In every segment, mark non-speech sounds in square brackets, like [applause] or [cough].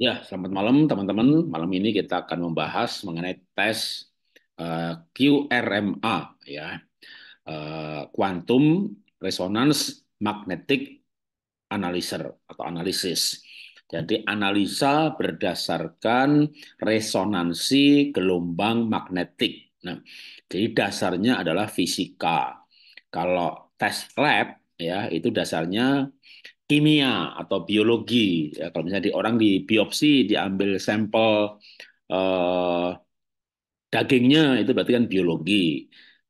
Ya, selamat malam teman-teman. Malam ini kita akan membahas mengenai tes uh, eh, QRMA ya. Uh, Quantum Resonance Magnetic Analyzer atau analisis. Jadi analisa berdasarkan resonansi gelombang magnetik. Nah, jadi dasarnya adalah fisika. Kalau tes lab ya itu dasarnya kimia atau biologi. Ya, kalau misalnya di orang di biopsi diambil sampel eh, dagingnya itu berarti kan biologi.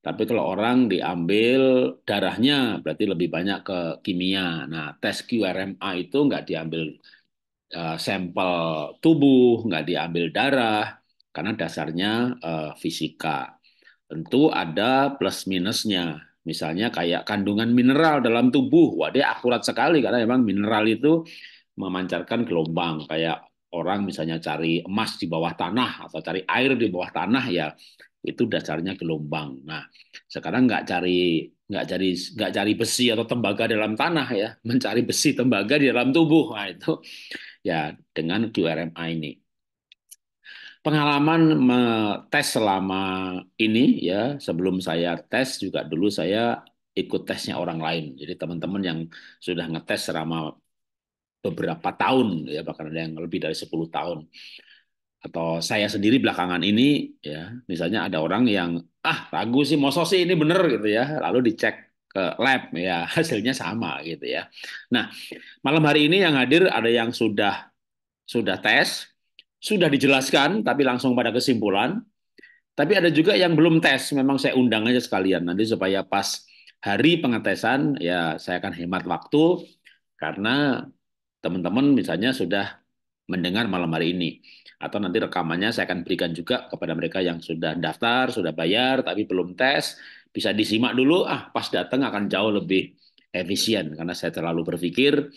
Tapi kalau orang diambil darahnya berarti lebih banyak ke kimia. Nah, tes QRMA itu nggak diambil uh, sampel tubuh, nggak diambil darah, karena dasarnya uh, fisika. Tentu ada plus minusnya. Misalnya kayak kandungan mineral dalam tubuh, wah dia akurat sekali karena memang mineral itu memancarkan gelombang kayak orang misalnya cari emas di bawah tanah atau cari air di bawah tanah ya itu dasarnya gelombang. Nah sekarang nggak cari nggak cari nggak cari besi atau tembaga dalam tanah ya mencari besi tembaga di dalam tubuh nah, itu ya dengan QRMA ini pengalaman tes selama ini ya sebelum saya tes juga dulu saya ikut tesnya orang lain. Jadi teman-teman yang sudah ngetes selama beberapa tahun ya bahkan ada yang lebih dari 10 tahun. Atau saya sendiri belakangan ini ya misalnya ada orang yang ah ragu sih moso sih ini bener gitu ya lalu dicek ke lab ya [laughs] hasilnya sama gitu ya. Nah, malam hari ini yang hadir ada yang sudah sudah tes sudah dijelaskan, tapi langsung pada kesimpulan. Tapi ada juga yang belum tes, memang saya undang aja sekalian nanti supaya pas hari pengetesan ya saya akan hemat waktu karena teman-teman misalnya sudah mendengar malam hari ini atau nanti rekamannya saya akan berikan juga kepada mereka yang sudah daftar, sudah bayar tapi belum tes, bisa disimak dulu ah pas datang akan jauh lebih efisien karena saya terlalu berpikir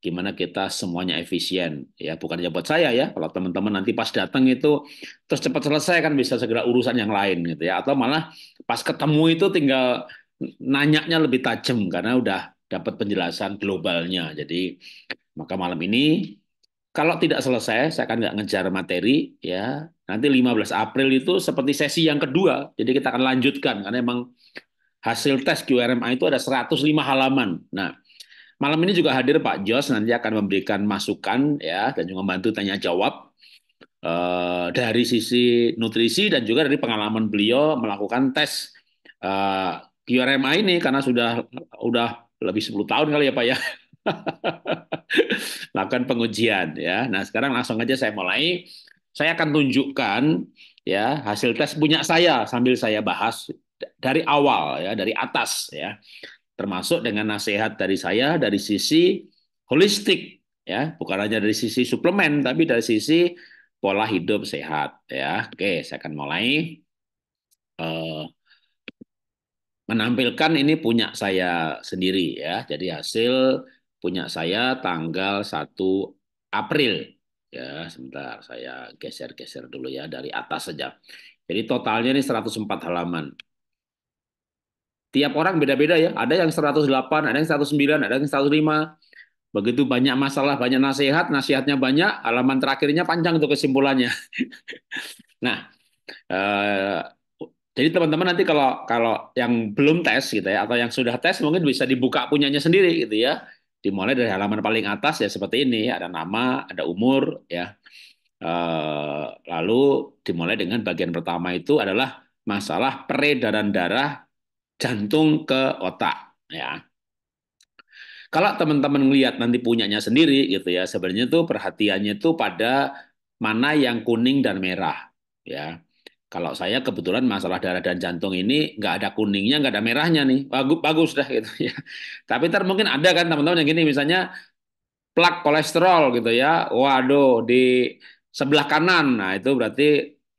gimana kita semuanya efisien ya bukan hanya buat saya ya kalau teman-teman nanti pas datang itu terus cepat selesai kan bisa segera urusan yang lain gitu ya atau malah pas ketemu itu tinggal nanyanya lebih tajam karena udah dapat penjelasan globalnya jadi maka malam ini kalau tidak selesai saya akan nggak ngejar materi ya nanti 15 April itu seperti sesi yang kedua jadi kita akan lanjutkan karena emang hasil tes QRMA itu ada 105 halaman nah Malam ini juga hadir Pak Jos nanti akan memberikan masukan ya dan juga membantu tanya jawab Uh, dari sisi nutrisi dan juga dari pengalaman beliau melakukan tes uh, eh, QRMA ini karena sudah udah lebih 10 tahun kali ya Pak ya. [laughs] Lakukan pengujian ya. Nah, sekarang langsung aja saya mulai. Saya akan tunjukkan ya hasil tes punya saya sambil saya bahas dari awal ya, dari atas ya termasuk dengan nasihat dari saya dari sisi holistik ya bukan hanya dari sisi suplemen tapi dari sisi pola hidup sehat ya oke saya akan mulai uh, menampilkan ini punya saya sendiri ya jadi hasil punya saya tanggal 1 April ya sebentar saya geser-geser dulu ya dari atas saja jadi totalnya ini 104 halaman tiap orang beda-beda ya. Ada yang 108, ada yang 109, ada yang 105. Begitu banyak masalah, banyak nasihat, nasihatnya banyak, halaman terakhirnya panjang tuh kesimpulannya. [laughs] nah, eh, jadi teman-teman nanti kalau kalau yang belum tes gitu ya atau yang sudah tes mungkin bisa dibuka punyanya sendiri gitu ya. Dimulai dari halaman paling atas ya seperti ini, ada nama, ada umur ya. Eh, lalu dimulai dengan bagian pertama itu adalah masalah peredaran darah jantung ke otak ya. Kalau teman-teman ngelihat nanti punyanya sendiri gitu ya, sebenarnya tuh perhatiannya tuh pada mana yang kuning dan merah ya. Kalau saya kebetulan masalah darah dan jantung ini nggak ada kuningnya, nggak ada merahnya nih. Bagus, bagus dah gitu ya. [laughs] Tapi ntar mungkin ada kan teman-teman yang gini misalnya plak kolesterol gitu ya. Waduh, di sebelah kanan. Nah, itu berarti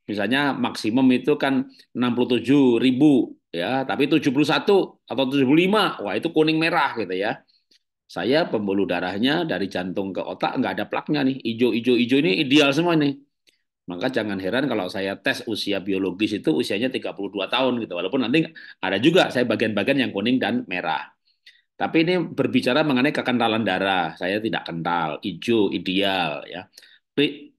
misalnya maksimum itu kan 67 ribu ya tapi 71 atau 75 wah itu kuning merah gitu ya saya pembuluh darahnya dari jantung ke otak nggak ada plaknya nih ijo ijo ijo ini ideal semua nih maka jangan heran kalau saya tes usia biologis itu usianya 32 tahun gitu walaupun nanti ada juga saya bagian-bagian yang kuning dan merah tapi ini berbicara mengenai kekentalan darah saya tidak kental ijo ideal ya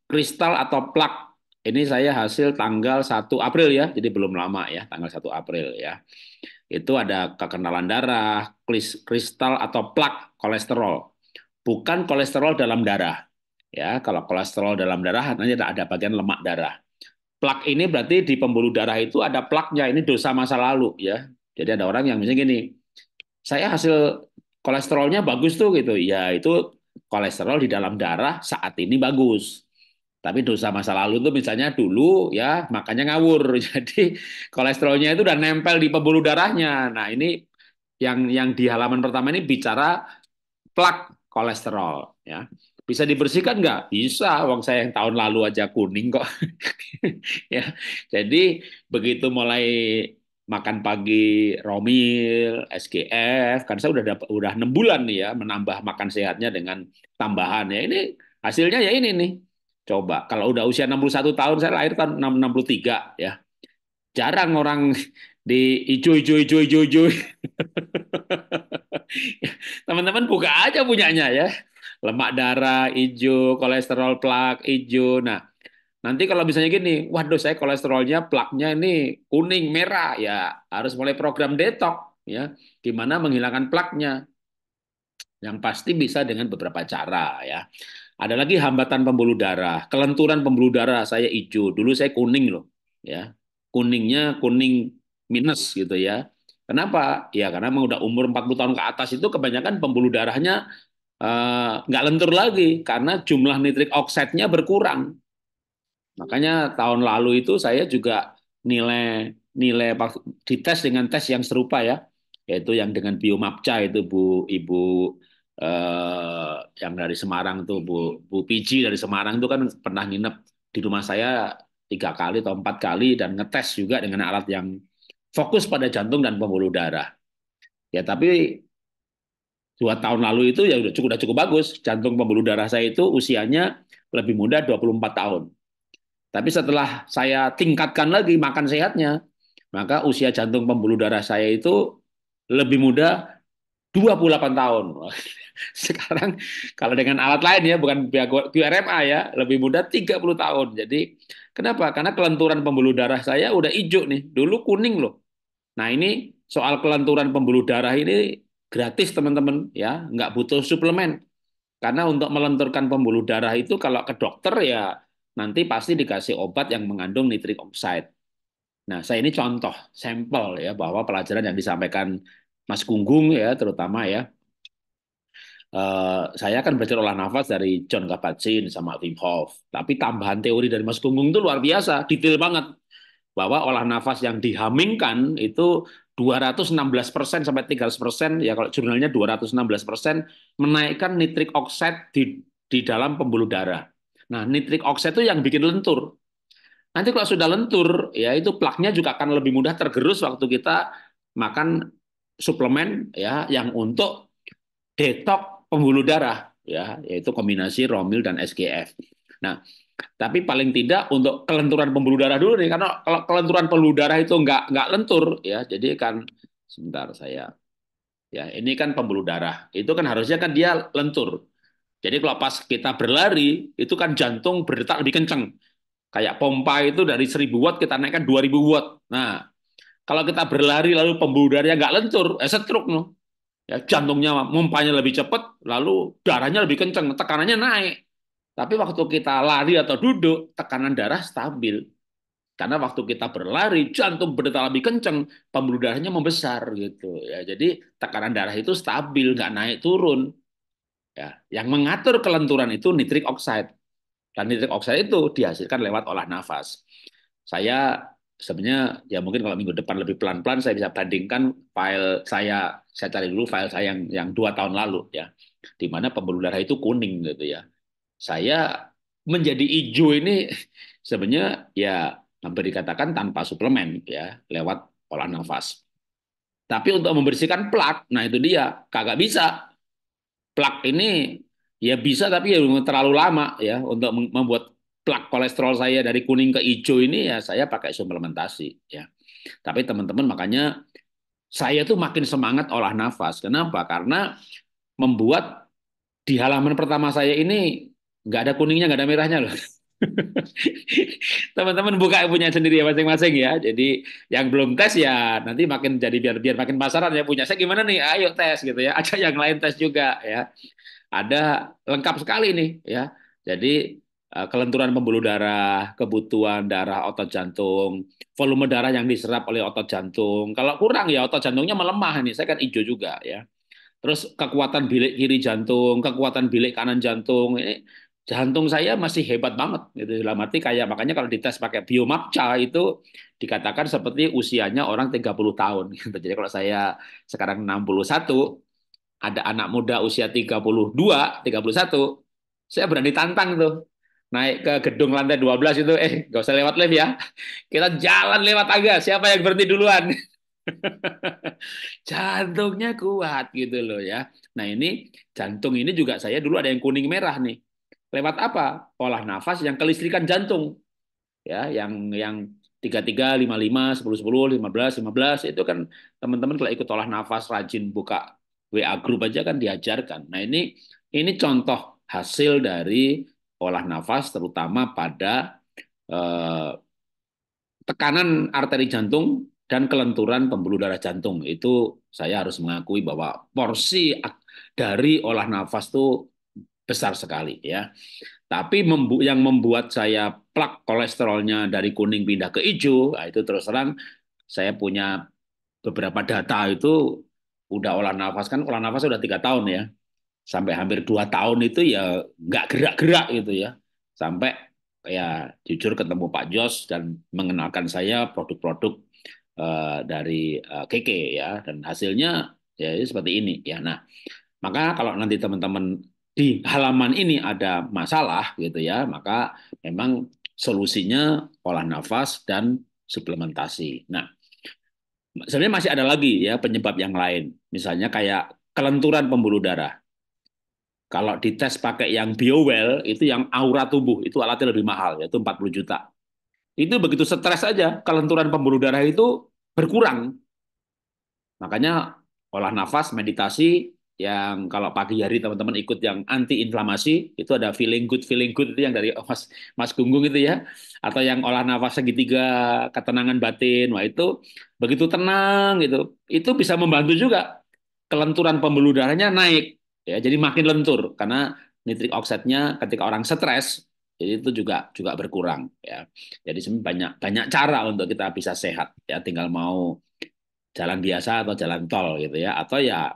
kristal atau plak ini saya hasil tanggal 1 April ya, jadi belum lama ya, tanggal 1 April ya. Itu ada kekenalan darah, kristal atau plak kolesterol. Bukan kolesterol dalam darah. Ya, kalau kolesterol dalam darah nanti ada bagian lemak darah. Plak ini berarti di pembuluh darah itu ada plaknya, ini dosa masa lalu ya. Jadi ada orang yang misalnya gini, saya hasil kolesterolnya bagus tuh gitu. Ya, itu kolesterol di dalam darah saat ini bagus tapi dosa masa lalu itu misalnya dulu ya makanya ngawur. [laughs] Jadi kolesterolnya itu udah nempel di pembuluh darahnya. Nah, ini yang yang di halaman pertama ini bicara plak kolesterol ya. Bisa dibersihkan nggak? Bisa, uang saya yang tahun lalu aja kuning kok. [laughs] ya. Jadi begitu mulai makan pagi Romil, SGF, kan saya udah dapat udah 6 bulan nih ya menambah makan sehatnya dengan tambahan ya. Ini hasilnya ya ini nih Coba kalau udah usia 61 tahun saya lahir tahun 63 ya. Jarang orang [laughs] di ijo ijo ijo ijo ijo. [laughs] Teman-teman buka aja punyanya ya. Lemak darah ijo, kolesterol plak ijo. Nah, nanti kalau misalnya gini, waduh saya kolesterolnya plaknya ini kuning merah ya harus mulai program detox ya. Gimana menghilangkan plaknya? Yang pasti bisa dengan beberapa cara ya. Ada lagi hambatan pembuluh darah, kelenturan pembuluh darah saya hijau, dulu saya kuning loh, ya. Kuningnya kuning minus gitu ya. Kenapa? Ya karena memang udah umur 40 tahun ke atas itu kebanyakan pembuluh darahnya eh, nggak uh, lentur lagi karena jumlah nitrik oksidnya berkurang. Makanya tahun lalu itu saya juga nilai nilai dites dengan tes yang serupa ya, yaitu yang dengan biomapca itu Bu Ibu eh, yang dari Semarang tuh Bu Bu Piji dari Semarang itu kan pernah nginep di rumah saya tiga kali atau empat kali dan ngetes juga dengan alat yang fokus pada jantung dan pembuluh darah. Ya tapi dua tahun lalu itu ya udah cukup udah cukup bagus. Jantung pembuluh darah saya itu usianya lebih muda 24 tahun. Tapi setelah saya tingkatkan lagi makan sehatnya, maka usia jantung pembuluh darah saya itu lebih muda 28 tahun. [laughs] [laughs] Sekarang kalau dengan alat lain ya, bukan QRMA ya, lebih muda 30 tahun. Jadi kenapa? Karena kelenturan pembuluh darah saya udah hijau nih. Dulu kuning loh. Nah ini soal kelenturan pembuluh darah ini gratis teman-teman ya, nggak butuh suplemen. Karena untuk melenturkan pembuluh darah itu kalau ke dokter ya nanti pasti dikasih obat yang mengandung nitrik oxide. Nah, saya ini contoh sampel ya bahwa pelajaran yang disampaikan Mas Gunggung ya terutama ya Eh, saya kan belajar olah nafas dari John Kabat-Zinn sama Wim Hof. Tapi tambahan teori dari Mas Gunggung itu luar biasa, detail banget. Bahwa olah nafas yang dihamingkan itu 216% sampai 300%, ya kalau jurnalnya 216% menaikkan nitrik oxide di, di dalam pembuluh darah. Nah, nitrik oxide itu yang bikin lentur. Nanti kalau sudah lentur, ya itu plaknya juga akan lebih mudah tergerus waktu kita makan suplemen ya yang untuk detox pembuluh darah ya yaitu kombinasi Romil dan SGF. Nah, tapi paling tidak untuk kelenturan pembuluh darah dulu nih karena kalau kelenturan pembuluh darah itu nggak nggak lentur ya jadi kan sebentar saya ya ini kan pembuluh darah itu kan harusnya kan dia lentur jadi kalau pas kita berlari itu kan jantung berdetak lebih kenceng kayak pompa itu dari 1000 watt kita naikkan 2000 watt nah kalau kita berlari lalu pembuluh darahnya nggak lentur eh, stroke no ya jantungnya mumpanya lebih cepat, lalu darahnya lebih kencang, tekanannya naik. Tapi waktu kita lari atau duduk, tekanan darah stabil. Karena waktu kita berlari, jantung berdetak lebih kencang, pembuluh darahnya membesar gitu. Ya, jadi tekanan darah itu stabil, nggak naik turun. Ya, yang mengatur kelenturan itu nitrik oxide. Dan nitrik oxide itu dihasilkan lewat olah nafas. Saya sebenarnya ya mungkin kalau minggu depan lebih pelan-pelan saya bisa bandingkan file saya saya cari dulu file saya yang yang dua tahun lalu ya di mana pembuluh darah itu kuning gitu ya saya menjadi hijau ini [laughs] sebenarnya ya hampir dikatakan tanpa suplemen ya lewat olah nafas tapi untuk membersihkan plak nah itu dia kagak bisa plak ini ya bisa tapi ya terlalu lama ya untuk membuat plak kolesterol saya dari kuning ke hijau ini ya saya pakai suplementasi ya. Tapi teman-teman makanya saya tuh makin semangat olah nafas. Kenapa? Karena membuat di halaman pertama saya ini nggak ada kuningnya, nggak ada merahnya loh. [laughs] Teman-teman buka punya sendiri ya masing-masing ya. Jadi yang belum tes ya nanti makin jadi biar biar makin pasaran ya punya saya gimana nih? Ayo tes gitu ya. aja [laughs] yang lain tes juga ya. Ada lengkap sekali nih ya. Jadi Eh, kelenturan pembuluh darah, kebutuhan darah otot jantung, volume darah yang diserap oleh otot jantung. Kalau kurang ya otot jantungnya melemah nih, saya kan hijau juga ya. Terus kekuatan bilik kiri jantung, kekuatan bilik kanan jantung, ini jantung saya masih hebat banget Itu, Dalam arti kayak makanya kalau dites pakai biomapca itu dikatakan seperti usianya orang 30 tahun gitu. Jadi kalau saya sekarang 61, ada anak muda usia 32, 31, saya berani tantang tuh naik ke gedung lantai 12 itu eh gak usah lewat lift ya kita jalan lewat tangga siapa yang berhenti duluan [laughs] jantungnya kuat gitu loh ya nah ini jantung ini juga saya dulu ada yang kuning merah nih lewat apa olah nafas yang kelistrikan jantung ya yang yang tiga tiga lima lima sepuluh sepuluh lima belas lima belas itu kan teman-teman kalau ikut olah nafas rajin buka WA grup aja kan diajarkan nah ini ini contoh hasil dari olah nafas terutama pada eh, tekanan arteri jantung dan kelenturan pembuluh darah jantung. Itu saya harus mengakui bahwa porsi dari olah nafas itu besar sekali ya. Tapi yang membuat saya plak kolesterolnya dari kuning pindah ke hijau, nah itu terus terang saya punya beberapa data itu udah olah nafas kan olah nafas sudah tiga tahun ya sampai hampir dua tahun itu ya nggak gerak-gerak gitu ya sampai ya jujur ketemu Pak Jos dan mengenalkan saya produk-produk uh, dari uh, eh, KK ya dan hasilnya ya seperti ini ya nah maka kalau nanti teman-teman di halaman ini ada masalah gitu ya maka memang solusinya olah nafas dan suplementasi nah sebenarnya masih ada lagi ya penyebab yang lain misalnya kayak kelenturan pembuluh darah kalau dites pakai yang Biowell, itu yang aura tubuh, itu alatnya lebih mahal, yaitu 40 juta. Itu begitu stres aja, kelenturan pembuluh darah itu berkurang. Makanya olah nafas, meditasi, yang kalau pagi hari teman-teman ikut yang anti inflamasi itu ada feeling good feeling good itu yang dari [laughs] Mas Mas Gunggung itu ya atau yang olah nafas segitiga ketenangan batin wah itu begitu tenang gitu itu bisa membantu juga kelenturan pembuluh darahnya naik ya jadi makin lentur karena nitrik oksidnya ketika orang stres jadi itu juga juga berkurang ya jadi banyak banyak cara untuk kita bisa sehat ya tinggal mau jalan biasa atau jalan tol gitu ya atau ya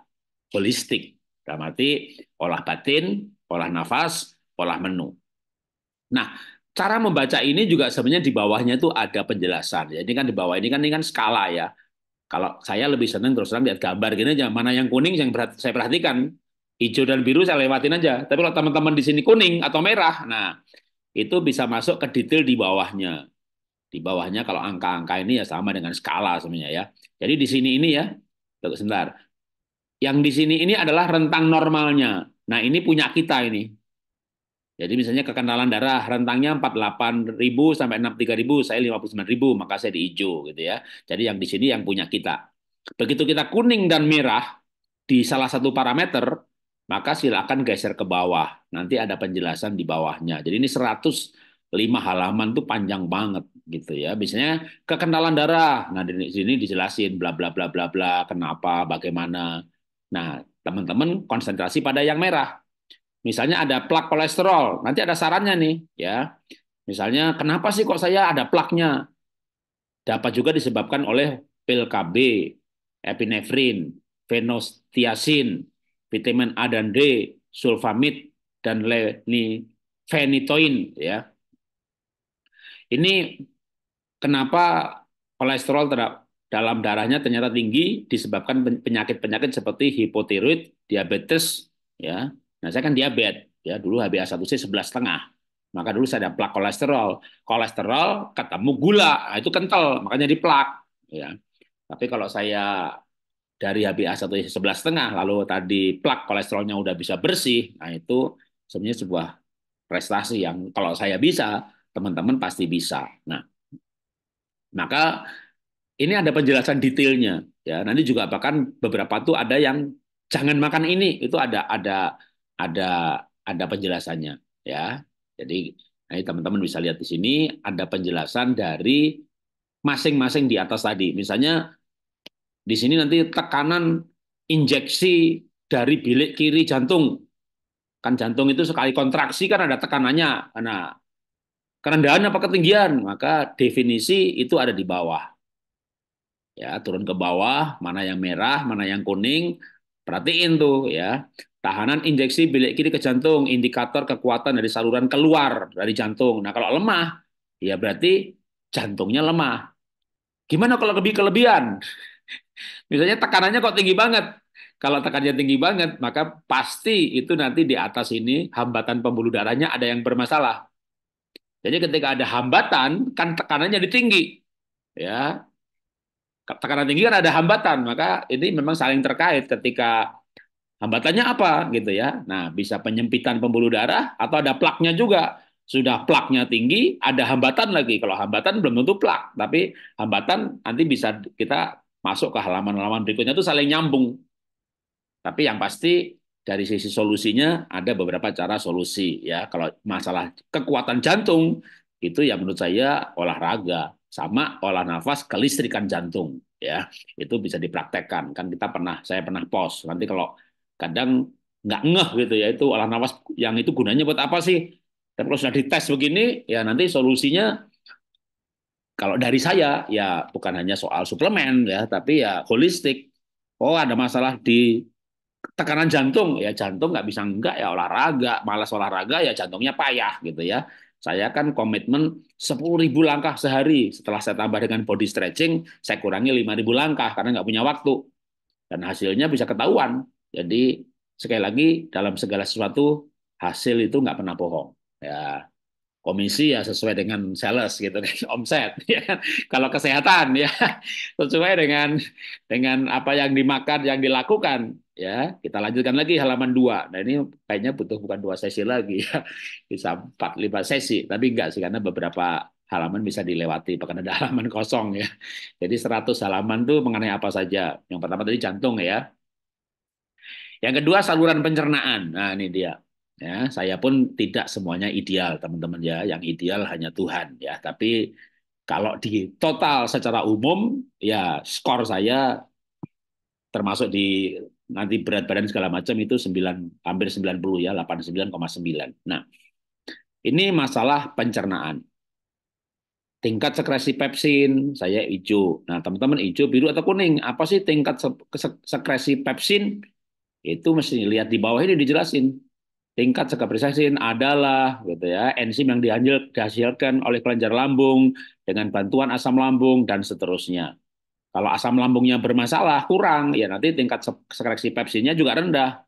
holistik dalam arti olah batin olah nafas olah menu nah cara membaca ini juga sebenarnya di bawahnya itu ada penjelasan ya ini kan di bawah ini kan ini kan skala ya kalau saya lebih senang terus terang lihat gambar gini aja mana yang kuning yang saya perhatikan Hijau dan biru saya lewatin aja. Tapi kalau teman-teman di sini kuning atau merah, nah itu bisa masuk ke detail di bawahnya. Di bawahnya kalau angka-angka ini ya sama dengan skala sebenarnya ya. Jadi di sini ini ya, tunggu sebentar. Yang di sini ini adalah rentang normalnya. Nah ini punya kita ini. Jadi misalnya kekentalan darah rentangnya 48.000 sampai 63.000, saya 59.000, maka saya di hijau gitu ya. Jadi yang di sini yang punya kita. Begitu kita kuning dan merah di salah satu parameter, maka silakan geser ke bawah. Nanti ada penjelasan di bawahnya. Jadi ini 105 halaman tuh panjang banget gitu ya. Biasanya kekentalan darah. Nah, di sini dijelasin bla bla bla bla bla kenapa, bagaimana. Nah, teman-teman konsentrasi pada yang merah. Misalnya ada plak kolesterol, nanti ada sarannya nih ya. Misalnya kenapa sih kok saya ada plaknya? Dapat juga disebabkan oleh pil KB, epinefrin, fenostiasin, vitamin A dan D, sulfamid dan fenitoin ya. Ini kenapa kolesterol terhadap dalam darahnya ternyata tinggi disebabkan penyakit-penyakit seperti hipotiroid, diabetes ya. Nah, saya kan diabetes ya, dulu HbA1c 11 setengah. Maka dulu saya ada plak kolesterol. Kolesterol ketemu gula, nah, itu kental, makanya di plak ya. Tapi kalau saya dari hba satu sebelas 11 setengah lalu tadi plak kolesterolnya udah bisa bersih, nah itu sebenarnya sebuah prestasi yang kalau saya bisa, teman-teman pasti bisa. Nah, maka ini ada penjelasan detailnya ya. Nanti juga bahkan beberapa tuh ada yang jangan makan ini, itu ada ada ada ada penjelasannya ya. Jadi Nah, teman-teman bisa lihat di sini ada penjelasan dari masing-masing di atas tadi. Misalnya di sini nanti tekanan injeksi dari bilik kiri jantung. Kan jantung itu sekali kontraksi kan ada tekanannya. Nah, kerendahan apa ketinggian? Maka definisi itu ada di bawah. Ya, turun ke bawah, mana yang merah, mana yang kuning, perhatiin tuh ya. Tahanan injeksi bilik kiri ke jantung, indikator kekuatan dari saluran keluar dari jantung. Nah, kalau lemah, ya berarti jantungnya lemah. Gimana kalau lebih kelebihan? Misalnya tekanannya kok tinggi banget. Kalau tekanannya tinggi banget, maka pasti itu nanti di atas ini hambatan pembuluh darahnya ada yang bermasalah. Jadi ketika ada hambatan, kan tekanannya di tinggi. Ya. Tekanan tinggi kan ada hambatan, maka ini memang saling terkait ketika hambatannya apa gitu ya. Nah, bisa penyempitan pembuluh darah atau ada plaknya juga. Sudah plaknya tinggi, ada hambatan lagi. Kalau hambatan belum tentu plak, tapi hambatan nanti bisa kita masuk ke halaman-halaman berikutnya itu saling nyambung. Tapi yang pasti dari sisi solusinya ada beberapa cara solusi ya. Kalau masalah kekuatan jantung itu ya menurut saya olahraga sama olah nafas kelistrikan jantung ya. Itu bisa dipraktekkan. Kan kita pernah saya pernah pos. Nanti kalau kadang nggak ngeh gitu ya itu olah nafas yang itu gunanya buat apa sih? Tapi kalau sudah dites begini ya nanti solusinya kalau dari saya ya bukan hanya soal suplemen ya, tapi ya holistik. Oh ada masalah di tekanan jantung ya jantung nggak bisa enggak ya olahraga, malas olahraga ya jantungnya payah gitu ya. Saya kan komitmen 10.000 langkah sehari. Setelah saya tambah dengan body stretching, saya kurangi 5.000 langkah karena nggak punya waktu. Dan hasilnya bisa ketahuan. Jadi sekali lagi dalam segala sesuatu hasil itu nggak pernah bohong. Ya, komisi ya sesuai dengan sales gitu [laughs] omset ya kan? kalau kesehatan ya sesuai dengan dengan apa yang dimakan yang dilakukan ya kita lanjutkan lagi halaman dua nah ini kayaknya butuh bukan dua sesi lagi ya bisa empat lima sesi tapi enggak sih karena beberapa halaman bisa dilewati bahkan ada halaman kosong ya jadi seratus halaman tuh mengenai apa saja yang pertama tadi jantung ya yang kedua saluran pencernaan nah ini dia Ya, saya pun tidak semuanya ideal, teman-teman ya. Yang ideal hanya Tuhan ya. Tapi kalau di total secara umum ya skor saya termasuk di nanti berat badan segala macam itu 9 hampir 90 ya, 89,9. Nah, ini masalah pencernaan. Tingkat sekresi pepsin saya hijau. Nah, teman-teman hijau, biru atau kuning? Apa sih tingkat sekresi pepsin? Itu mesti lihat di bawah ini dijelasin tingkat sekapresaksin adalah gitu ya enzim yang dihasil, dihasilkan oleh kelenjar lambung dengan bantuan asam lambung dan seterusnya. Kalau asam lambungnya bermasalah kurang, ya nanti tingkat sekreksi pepsinnya juga rendah.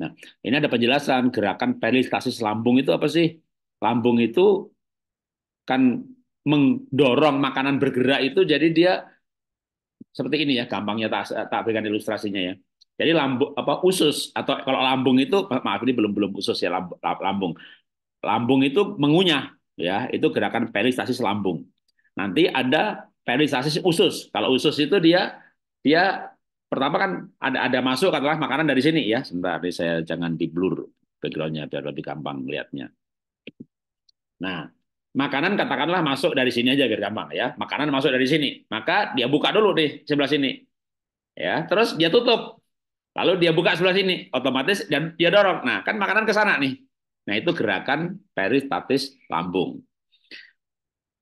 Nah, ini ada penjelasan gerakan peristalsis lambung itu apa sih? Lambung itu kan mendorong makanan bergerak itu jadi dia seperti ini ya gampangnya tak, tak berikan ilustrasinya ya jadi lambung apa usus atau kalau lambung itu maaf ini belum belum usus ya lambung. Lambung itu mengunyah ya, itu gerakan peristasis lambung. Nanti ada peristasis usus. Kalau usus itu dia dia pertama kan ada ada masuk katakanlah makanan dari sini ya. Sebentar ini saya jangan di blur backgroundnya biar lebih gampang lihatnya. Nah, makanan katakanlah masuk dari sini aja biar gampang ya. Makanan masuk dari sini. Maka dia buka dulu deh sebelah sini. Ya, terus dia tutup Lalu dia buka sebelah sini, otomatis dan dia dorong. Nah, kan makanan ke sana nih. Nah, itu gerakan peristatis lambung.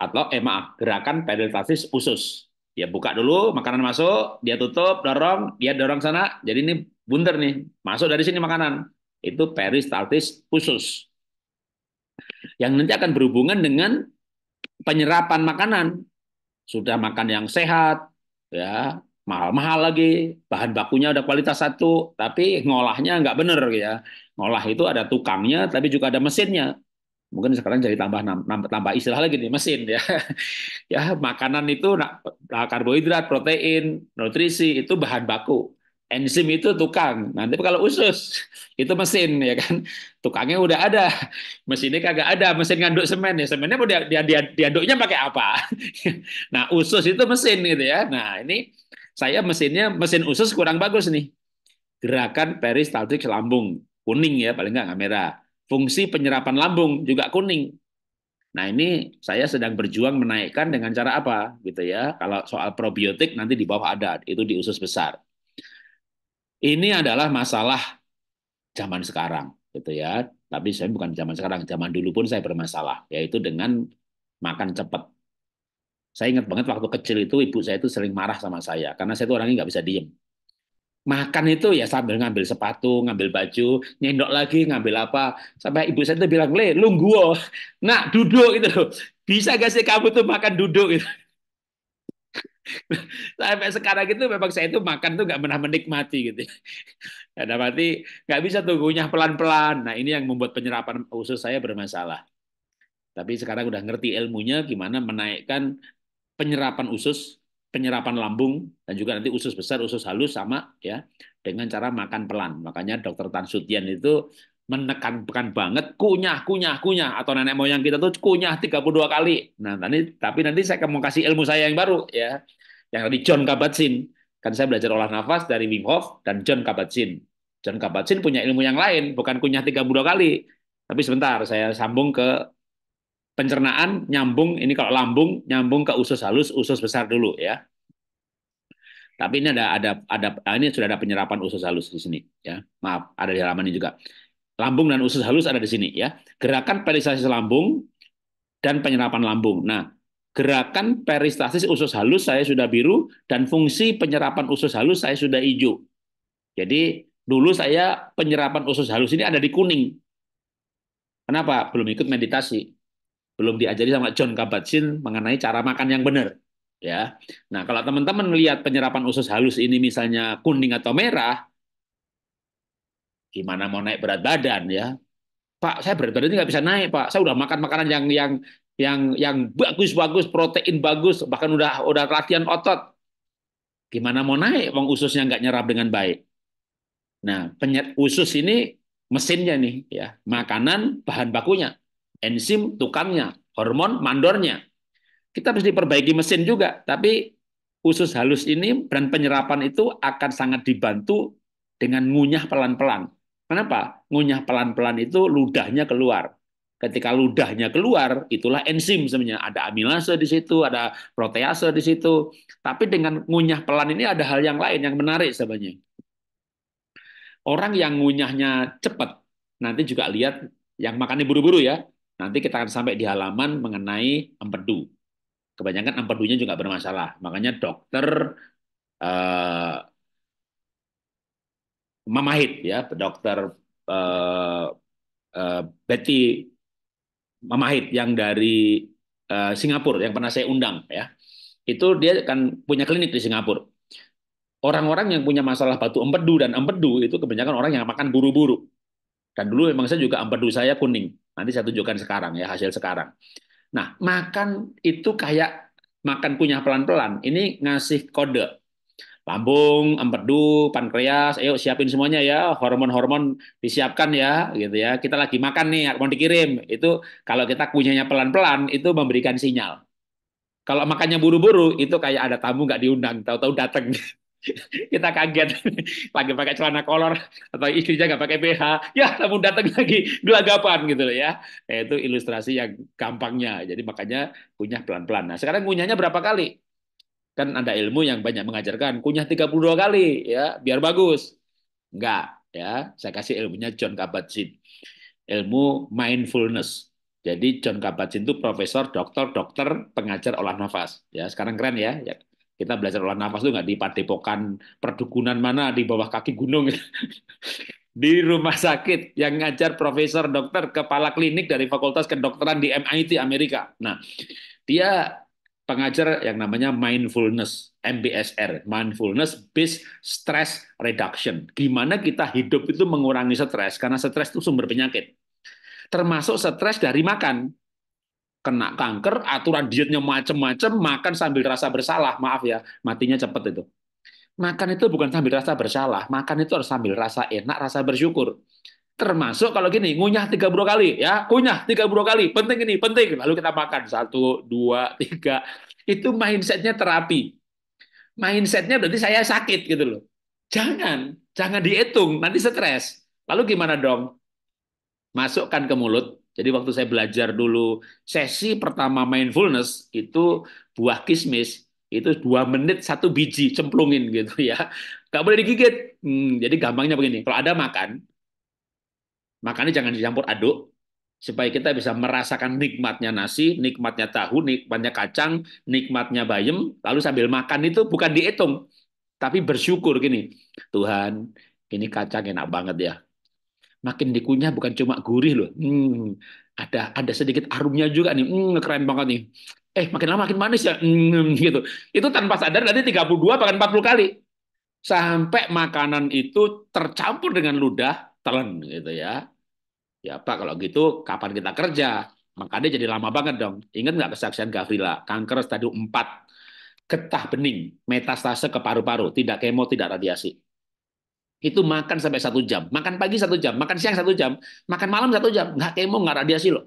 Atau eh maaf, gerakan peristatis usus. Dia buka dulu, makanan masuk, dia tutup, dorong, dia dorong sana. Jadi ini bunter nih, masuk dari sini makanan. Itu peristatis usus. Yang nanti akan berhubungan dengan penyerapan makanan. Sudah makan yang sehat, ya mahal-mahal lagi, bahan bakunya ada kualitas satu, tapi ngolahnya nggak bener gitu ya. Ngolah itu ada tukangnya, tapi juga ada mesinnya. Mungkin sekarang jadi tambah tambah istilah lagi nih mesin ya. [laughs] ya makanan itu nah, karbohidrat, protein, nutrisi itu bahan baku. Enzim itu tukang. Nanti kalau usus [laughs] itu mesin ya kan. Tukangnya udah ada, [laughs] mesinnya kagak ada. Mesin nganduk semen ya semennya mau dia, dia, dia dia, pakai apa? nah usus itu mesin gitu ya. Nah ini saya mesinnya mesin usus kurang bagus nih. Gerakan peristaltik lambung kuning ya paling nggak merah. Fungsi penyerapan lambung juga kuning. Nah ini saya sedang berjuang menaikkan dengan cara apa gitu ya. Kalau soal probiotik nanti di bawah ada itu di usus besar. Ini adalah masalah zaman sekarang gitu ya. Tapi saya bukan zaman sekarang, zaman dulu pun saya bermasalah, yaitu dengan makan cepat. Saya ingat banget waktu kecil itu ibu saya itu sering marah sama saya karena saya itu orangnya nggak bisa diem. Makan itu ya sambil ngambil sepatu, ngambil baju, nyendok lagi, ngambil apa. Sampai ibu saya itu bilang, le, lu gua, nak duduk itu Bisa gak sih kamu tuh makan duduk gitu. [laughs] sampai sekarang itu memang saya itu makan tuh nggak pernah menikmati gitu ya [laughs] berarti nggak bisa tunggunya pelan-pelan nah ini yang membuat penyerapan usus saya bermasalah tapi sekarang udah ngerti ilmunya gimana menaikkan penyerapan usus, penyerapan lambung dan juga nanti usus besar, usus halus sama ya dengan cara makan pelan. Makanya dokter Tan Sutian itu menekankan banget kunyah kunyah kunyah atau nenek moyang kita tuh kunyah 32 kali. Nah, nanti tapi nanti saya akan mau kasih ilmu saya yang baru ya. Yang tadi John Kabat-Zinn. Kan saya belajar olah nafas dari Wim Hof dan John Kabat-Zinn. John Kabat-Zinn punya ilmu yang lain, bukan kunyah 32 kali. Tapi sebentar saya sambung ke pencernaan nyambung ini kalau lambung nyambung ke usus halus usus besar dulu ya tapi ini ada ada ada ah, ini sudah ada penyerapan usus halus di sini ya maaf ada di halaman ini juga lambung dan usus halus ada di sini ya gerakan peristasis lambung dan penyerapan lambung nah gerakan peristasis usus halus saya sudah biru dan fungsi penyerapan usus halus saya sudah hijau jadi dulu saya penyerapan usus halus ini ada di kuning kenapa belum ikut meditasi belum diajari sama John Kabat-Zinn mengenai cara makan yang benar ya. Nah, kalau teman-teman melihat penyerapan usus halus ini misalnya kuning atau merah gimana mau naik berat badan ya? Pak, saya berat ini nggak bisa naik, Pak. Saya udah makan makanan yang yang yang yang bagus-bagus, protein bagus, bahkan udah udah latihan otot. Gimana mau naik wong ususnya nggak nyerap dengan baik? Nah, penyet usus ini mesinnya nih ya, makanan bahan bakunya enzim tukangnya, hormon mandornya. Kita harus diperbaiki mesin juga, tapi usus halus ini dan penyerapan itu akan sangat dibantu dengan ngunyah pelan-pelan. Kenapa? Ngunyah pelan-pelan itu ludahnya keluar. Ketika ludahnya keluar, itulah enzim sebenarnya. Ada amilase di situ, ada protease di situ. Tapi dengan ngunyah pelan ini ada hal yang lain yang menarik sebenarnya. Orang yang ngunyahnya cepat, nanti juga lihat yang makannya buru-buru ya, Nanti kita akan sampai di halaman mengenai empedu. Kebanyakan empedunya juga bermasalah. Makanya dokter uh, Mamahit ya, dokter uh, uh, Betty Mamahit yang dari uh, Singapura yang pernah saya undang ya. Itu dia kan punya klinik di Singapura. Orang-orang yang punya masalah batu empedu dan empedu itu kebanyakan orang yang makan buru-buru. Dan dulu memang saya juga empedu saya kuning. Nanti saya tunjukkan sekarang ya hasil sekarang. Nah, makan itu kayak makan kunyah pelan-pelan. Ini ngasih kode. Lambung, empedu, pankreas, ayo siapin semuanya ya, hormon-hormon disiapkan ya, gitu ya. Kita lagi makan nih, mau dikirim. Itu kalau kita kunyahnya pelan-pelan, itu memberikan sinyal. Kalau makannya buru-buru, itu kayak ada tamu nggak diundang, tahu-tahu datang. [laughs] [laughs] kita kaget [laughs] lagi pakai celana kolor atau istrinya nggak pakai PH ya namun datang lagi gelagapan gitu loh ya eh, itu ilustrasi yang gampangnya jadi makanya kunyah pelan-pelan nah sekarang kunyahnya berapa kali kan ada ilmu yang banyak mengajarkan kunyah 32 kali ya biar bagus enggak ya saya kasih ilmunya John Kabat-Zinn ilmu mindfulness jadi John Kabat-Zinn itu profesor, dokter, dokter, pengajar olah nafas. Ya, sekarang keren ya. ya kita belajar olah nafas itu nggak di padepokan perdukunan mana di bawah kaki gunung [laughs] di rumah sakit yang ngajar profesor dokter kepala klinik dari fakultas kedokteran di MIT Amerika. Nah, dia pengajar yang namanya mindfulness MBSR mindfulness based stress reduction. Gimana kita hidup itu mengurangi stres karena stres itu sumber penyakit. Termasuk stres dari makan kena kanker, aturan dietnya macem-macem, makan sambil rasa bersalah. Maaf ya, matinya cepet itu. Makan itu bukan sambil rasa bersalah, makan itu harus sambil rasa enak, rasa bersyukur. Termasuk kalau gini, ngunyah 30 kali, ya kunyah 30 kali, penting ini, penting. Lalu kita makan, satu, dua, tiga. Itu mindsetnya terapi. Mindsetnya berarti saya sakit gitu loh. Jangan, jangan dihitung, nanti stres. Lalu gimana dong? Masukkan ke mulut, jadi waktu saya belajar dulu sesi pertama mindfulness itu buah kismis itu dua menit satu biji cemplungin gitu ya. Gak boleh digigit. Hmm, jadi gampangnya begini, kalau ada makan, makannya jangan dicampur aduk, supaya kita bisa merasakan nikmatnya nasi, nikmatnya tahu, nikmatnya kacang, nikmatnya bayam, lalu sambil makan itu bukan dihitung, tapi bersyukur gini. Tuhan, ini kacang enak banget ya makin dikunyah bukan cuma gurih loh. Hmm, ada ada sedikit harumnya juga nih. Hmm, keren banget nih. Eh, makin lama makin manis ya. Hmm, [laughs] gitu. Itu tanpa sadar nanti 32 bahkan 40 kali. Sampai makanan itu tercampur dengan ludah, telan gitu ya. Ya Pak, kalau gitu kapan kita kerja? Makanya jadi lama banget dong. Ingat nggak kesaksian Gavrila? Kanker stadium 4. Getah bening, metastase ke paru-paru, tidak kemo, tidak radiasi itu makan sampai satu jam, makan pagi satu jam, makan siang satu jam, makan malam satu jam, nggak kemo, nggak radiasi loh.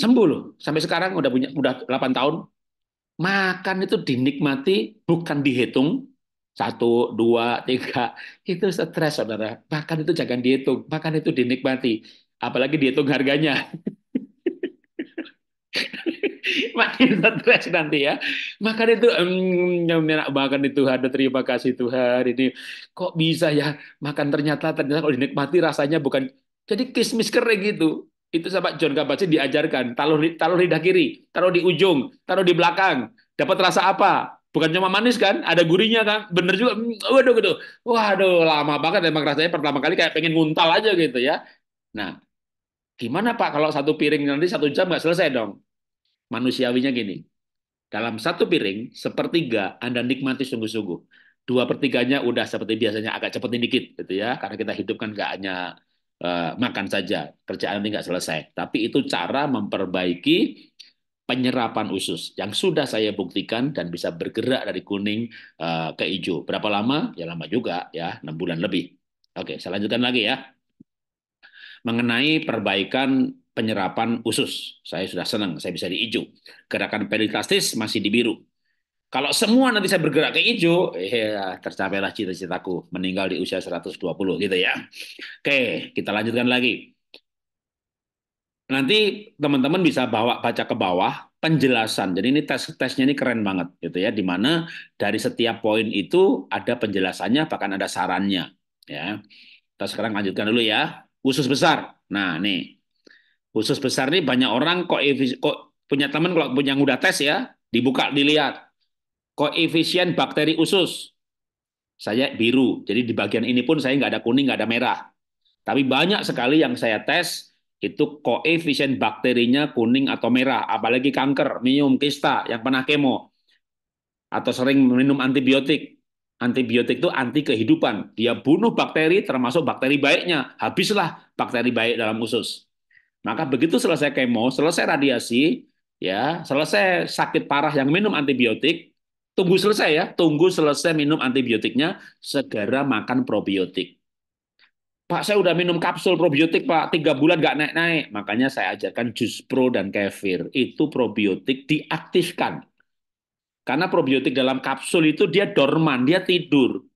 Sembuh loh. Sampai sekarang udah punya udah 8 tahun. Makan itu dinikmati bukan dihitung satu, dua, tiga. [laughs] Itu stres saudara. Makan itu jangan dihitung, makan itu dinikmati. Apalagi dihitung harganya. [laughs] [laughs] makin stres nanti ya. Maka itu mm, enak Makan itu ada terima kasih Tuhan. Ini kok bisa ya makan ternyata ternyata kalau dinikmati rasanya bukan jadi kismis kering gitu. Itu sahabat John Kabat diajarkan, taruh taruh lidah kiri, taruh di ujung, taruh di belakang. Dapat rasa apa? Bukan cuma manis kan, ada gurihnya kan, bener juga. Hmm, waduh, gitu. Waduh, lama banget emang rasanya pertama kali kayak pengen nguntal aja gitu ya. Nah, gimana Pak kalau satu piring nanti satu jam nggak selesai dong? manusiawinya gini. Dalam satu piring, sepertiga Anda nikmati sungguh-sungguh. Dua pertiganya udah seperti biasanya agak cepetin dikit gitu ya. Karena kita hidup kan nggak hanya uh, makan saja, kerjaan ini nggak selesai. Tapi itu cara memperbaiki penyerapan usus yang sudah saya buktikan dan bisa bergerak dari kuning uh, ke hijau. Berapa lama? Ya lama juga ya, enam bulan lebih. Oke, saya lanjutkan lagi ya. Mengenai perbaikan penyerapan usus. Saya sudah senang, saya bisa di hijau. Gerakan periklastis masih di biru. Kalau semua nanti saya bergerak ke hijau, eh, ya tercapailah cita-citaku meninggal di usia 120 gitu ya. Oke, kita lanjutkan lagi. Nanti teman-teman bisa bawa baca ke bawah penjelasan. Jadi ini tes tesnya ini keren banget gitu ya, di mana dari setiap poin itu ada penjelasannya bahkan ada sarannya ya. Kita sekarang lanjutkan dulu ya. Usus besar. Nah, nih Khusus besar ini banyak orang kok, kok punya teman kalau punya udah tes ya, dibuka dilihat. Koefisien bakteri usus. Saya biru, jadi di bagian ini pun saya nggak ada kuning, nggak ada merah. Tapi banyak sekali yang saya tes, itu koefisien bakterinya kuning atau merah. Apalagi kanker, minum, kista, yang pernah kemo. Atau sering minum antibiotik. Antibiotik itu anti kehidupan. Dia bunuh bakteri, termasuk bakteri baiknya. Habislah bakteri baik dalam usus. Maka begitu selesai kemo, selesai radiasi, ya, selesai sakit parah yang minum antibiotik, tunggu selesai ya, tunggu selesai minum antibiotiknya, segera makan probiotik. Pak, saya udah minum kapsul probiotik, Pak. Tiga bulan nggak naik-naik. Makanya saya ajarkan jus pro dan kefir. Itu probiotik diaktifkan. Karena probiotik dalam kapsul itu dia dorman, dia tidur.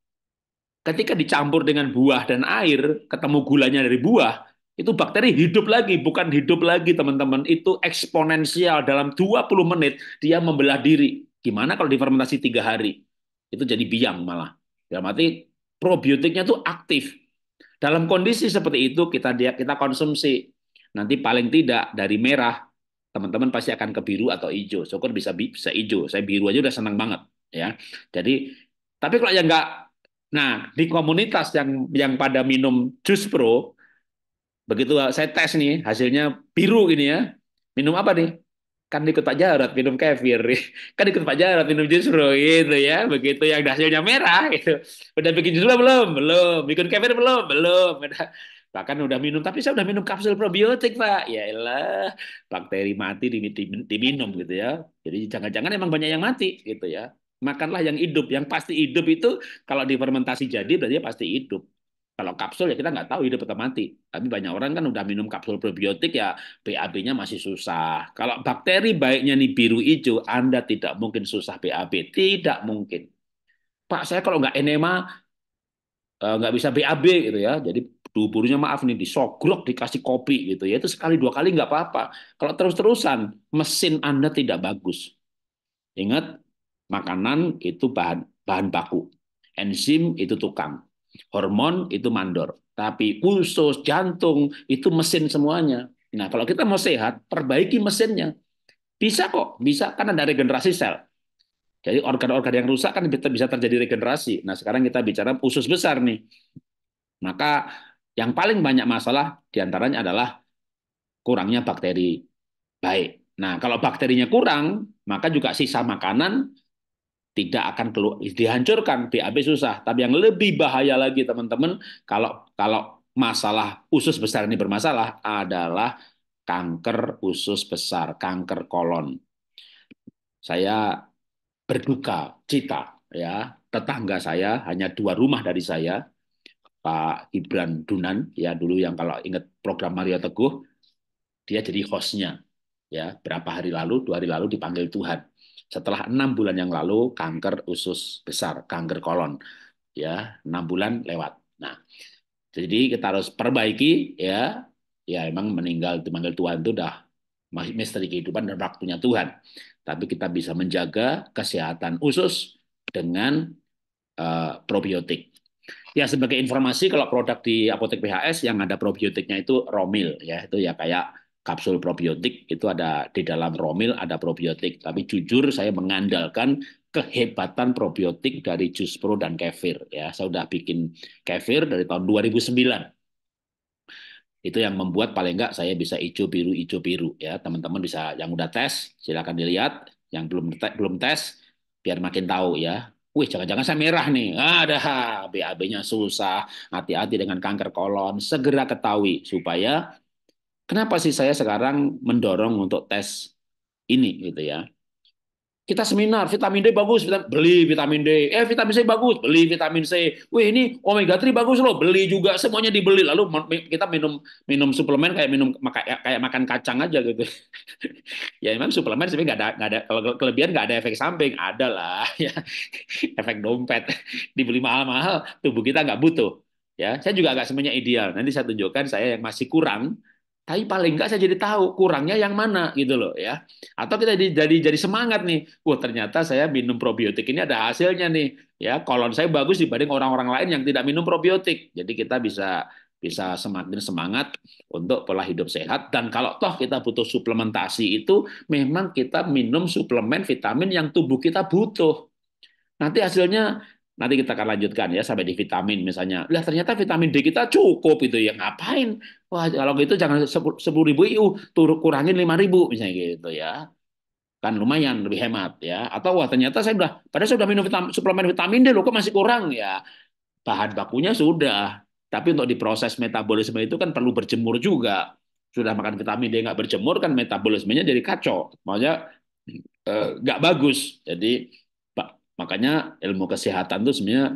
Ketika dicampur dengan buah dan air, ketemu gulanya dari buah, itu bakteri hidup lagi, bukan hidup lagi teman-teman. Itu eksponensial dalam 20 menit dia membelah diri. Gimana kalau difermentasi tiga hari? Itu jadi biang malah. Dalam arti probiotiknya itu aktif. Dalam kondisi seperti itu kita kita konsumsi. Nanti paling tidak dari merah teman-teman pasti akan ke biru atau hijau. Syukur bisa bisa hijau. Saya biru aja udah senang banget ya. Jadi tapi kalau yang enggak nah di komunitas yang yang pada minum jus pro Begitu uh, saya tes nih, hasilnya biru ini ya. Minum apa nih? Kan ikut Pak Jarot minum kefir. [laughs] Kan ikut Pak Jarot minum justru gitu ya. Begitu yang hasilnya merah [laughs] gitu. Udah bikin justru belum? Belum. Bikin kefir belum? Belum. Udah bahkan udah minum tapi saya udah minum kapsul probiotik pak ya elah bakteri mati diminum gitu ya jadi jangan-jangan emang banyak yang mati gitu ya makanlah yang hidup yang pasti hidup itu kalau difermentasi jadi berarti ya pasti hidup kalau kapsul ya kita nggak tahu hidup atau mati. Tapi banyak orang kan udah minum kapsul probiotik ya BAB-nya masih susah. Kalau bakteri baiknya nih biru hijau, Anda tidak mungkin susah BAB. Tidak mungkin. Pak, saya kalau nggak enema, eh, nggak bisa BAB gitu ya. Jadi duburnya maaf nih disogrok dikasih kopi gitu ya itu sekali dua kali nggak apa-apa kalau terus-terusan mesin anda tidak bagus ingat makanan itu bahan bahan baku enzim itu tukang Hormon itu mandor, tapi pulsus, jantung itu mesin semuanya. Nah, kalau kita mau sehat, perbaiki mesinnya. Bisa kok, bisa karena ada regenerasi sel. Jadi organ-organ yang rusak kan bisa terjadi regenerasi. Nah, sekarang kita bicara usus besar nih. Maka yang paling banyak masalah diantaranya adalah kurangnya bakteri baik. Nah, kalau bakterinya kurang, maka juga sisa makanan tidak akan keluar dihancurkan BAB susah tapi yang lebih bahaya lagi teman-teman kalau kalau masalah usus besar ini bermasalah adalah kanker usus besar kanker kolon saya berduka cita ya tetangga saya hanya dua rumah dari saya Pak Ibran Dunan ya dulu yang kalau ingat program Mario Teguh dia jadi hostnya ya berapa hari lalu dua hari lalu dipanggil Tuhan setelah enam bulan yang lalu kanker usus besar, kanker kolon, ya enam bulan lewat. Nah, jadi kita harus perbaiki ya. Ya emang meninggal dimanggil Tuhan itu udah misteri kehidupan dan waktunya Tuhan. Tapi kita bisa menjaga kesehatan usus dengan uh, probiotik. Ya sebagai informasi kalau produk di apotek PHS yang ada probiotiknya itu Romil ya itu ya kayak kapsul probiotik itu ada di dalam romil ada probiotik. Tapi jujur saya mengandalkan kehebatan probiotik dari jus pro dan kefir ya. Saya sudah bikin kefir dari tahun 2009. Itu yang membuat paling enggak saya bisa hijau biru hijau biru ya. Teman-teman bisa yang udah tes silakan dilihat, yang belum belum tes biar makin tahu ya. Wih, jangan-jangan saya merah nih. Ada BAB-nya susah, hati-hati dengan kanker kolon. Segera ketahui supaya Kenapa sih saya sekarang mendorong untuk tes ini gitu ya? Kita seminar, vitamin D bagus, vitamin, beli vitamin D. Eh, vitamin C bagus, beli vitamin C. Wih, ini omega 3 bagus loh, beli juga. Semuanya dibeli. Lalu kita minum minum suplemen kayak minum kayak, kayak makan kacang aja gitu. [laughs] ya memang suplemen sebenarnya nggak ada, nggak ada kelebihan nggak ada efek samping. Ada lah [laughs] ya. efek dompet. [laughs] Dibeli mahal-mahal, tubuh kita nggak butuh. Ya, saya juga agak semuanya ideal. Nanti saya tunjukkan saya yang masih kurang tapi paling nggak saya jadi tahu kurangnya yang mana gitu loh ya atau kita jadi jadi, jadi semangat nih wah ternyata saya minum probiotik ini ada hasilnya nih ya kolon saya bagus dibanding orang-orang lain yang tidak minum probiotik jadi kita bisa bisa semakin semangat untuk pola hidup sehat dan kalau toh kita butuh suplementasi itu memang kita minum suplemen vitamin yang tubuh kita butuh nanti hasilnya Nanti kita akan lanjutkan ya sampai di vitamin misalnya. Lah ternyata vitamin D kita cukup itu ya ngapain? Wah kalau gitu jangan sepuluh ribu iu turun kurangin lima ribu misalnya gitu ya. Kan lumayan lebih hemat ya. Atau wah ternyata saya sudah, padahal saya sudah minum vitamin, suplemen vitamin D loh kok masih kurang ya. Bahan bakunya sudah, tapi untuk diproses metabolisme itu kan perlu berjemur juga. Sudah makan vitamin D nggak berjemur kan metabolismenya jadi kacau. Maksudnya eh, nggak eh, bagus. Jadi Makanya ilmu kesehatan itu sebenarnya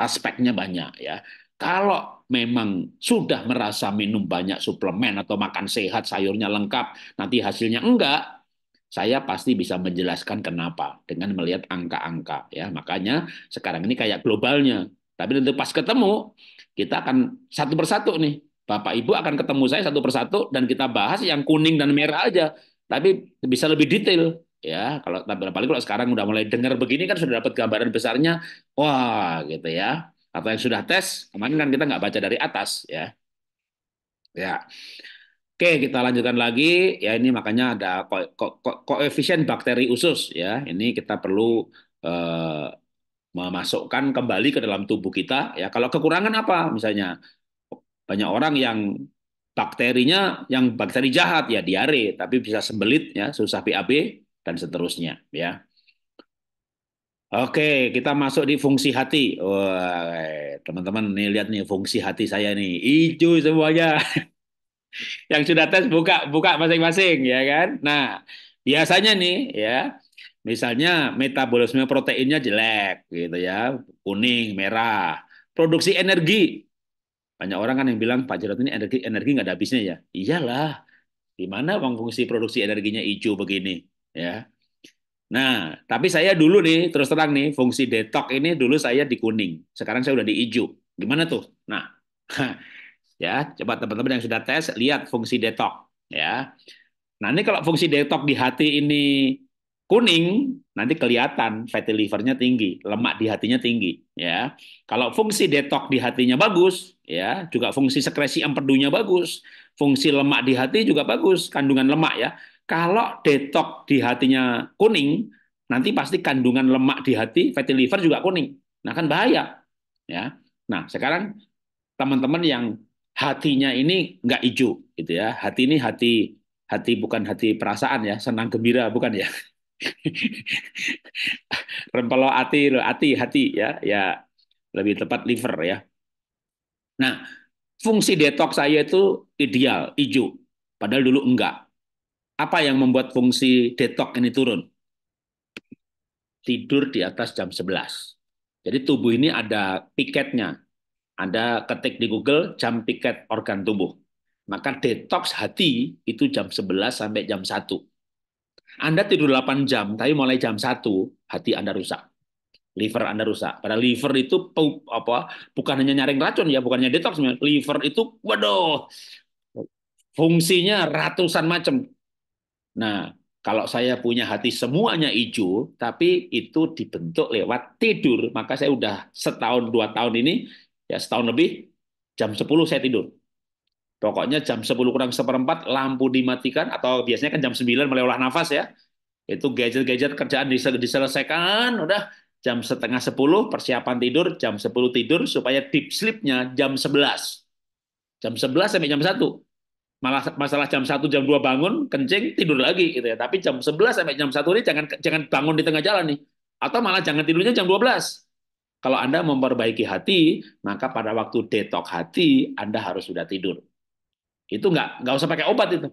aspeknya banyak ya. Kalau memang sudah merasa minum banyak suplemen atau makan sehat, sayurnya lengkap, nanti hasilnya enggak, saya pasti bisa menjelaskan kenapa dengan melihat angka-angka ya makanya sekarang ini kayak globalnya tapi nanti pas ketemu kita akan satu persatu nih bapak ibu akan ketemu saya satu persatu dan kita bahas yang kuning dan merah aja tapi bisa lebih detail ya kalau paling kalau sekarang udah mulai dengar begini kan sudah dapat gambaran besarnya wah gitu ya atau yang sudah tes kemarin kan kita nggak baca dari atas ya ya Oke, kita lanjutkan lagi. Ya, ini makanya ada ko ko ko koefisien bakteri usus ya. Ini kita perlu eh, memasukkan kembali ke dalam tubuh kita ya. Kalau kekurangan apa? Misalnya banyak orang yang bakterinya yang bakteri jahat ya diare, tapi bisa sembelit ya, susah BAB dan seterusnya ya. Oke, kita masuk di fungsi hati. teman-teman nih lihat nih fungsi hati saya nih. Icu semuanya. [laughs] Yang sudah tes buka buka masing-masing ya kan. Nah, biasanya nih ya, misalnya metabolisme proteinnya jelek gitu ya, kuning, merah. Produksi energi. Banyak orang kan yang bilang Pak Jarod ini energi energi nggak ada habisnya ya. Iyalah. Gimana bang fungsi produksi energinya hijau begini? ya. Nah, tapi saya dulu nih terus terang nih fungsi detok ini dulu saya di kuning, sekarang saya udah di hijau. Gimana tuh? Nah, [laughs] ya coba teman-teman yang sudah tes lihat fungsi detok ya. Nah, ini kalau fungsi detok di hati ini kuning, nanti kelihatan fatty livernya tinggi, lemak di hatinya tinggi, ya. Kalau fungsi detok di hatinya bagus, ya, juga fungsi sekresi empedunya bagus, fungsi lemak di hati juga bagus, kandungan lemak ya. Kalau detok di hatinya kuning, nanti pasti kandungan lemak di hati, fatty liver juga kuning. Nah, kan bahaya. Ya. Nah, sekarang teman-teman yang hatinya ini nggak hijau gitu ya. Hati ini hati hati bukan hati perasaan ya, senang gembira bukan ya. [laughs] Rempelo hati, hati, hati ya, ya lebih tepat liver ya. Nah, fungsi detox saya itu ideal, hijau. Padahal dulu enggak. Apa yang membuat fungsi detok ini turun? Tidur di atas jam 11. Jadi tubuh ini ada piketnya. Anda ketik di Google jam piket organ tubuh. Maka detox hati itu jam 11 sampai jam 1. Anda tidur 8 jam, tapi mulai jam 1 hati Anda rusak liver Anda rusak. Padahal liver itu apa? Bukan hanya nyaring racun ya, bukannya detox. Liver itu, waduh, fungsinya ratusan macam. Nah, kalau saya punya hati semuanya hijau, tapi itu dibentuk lewat tidur, maka saya udah setahun dua tahun ini, ya setahun lebih, jam 10 saya tidur. Pokoknya jam 10 kurang seperempat, lampu dimatikan, atau biasanya kan jam 9 mulai olah nafas ya, itu gadget-gadget kerjaan diselesaikan, udah jam setengah 10 persiapan tidur, jam 10 tidur, supaya deep sleep-nya jam 11. Jam 11 sampai jam 1 malah masalah jam 1 jam 2 bangun kencing tidur lagi gitu ya tapi jam 11 sampai jam satu ini jangan jangan bangun di tengah jalan nih atau malah jangan tidurnya jam 12 kalau Anda memperbaiki hati maka pada waktu detok hati Anda harus sudah tidur itu nggak nggak usah pakai obat itu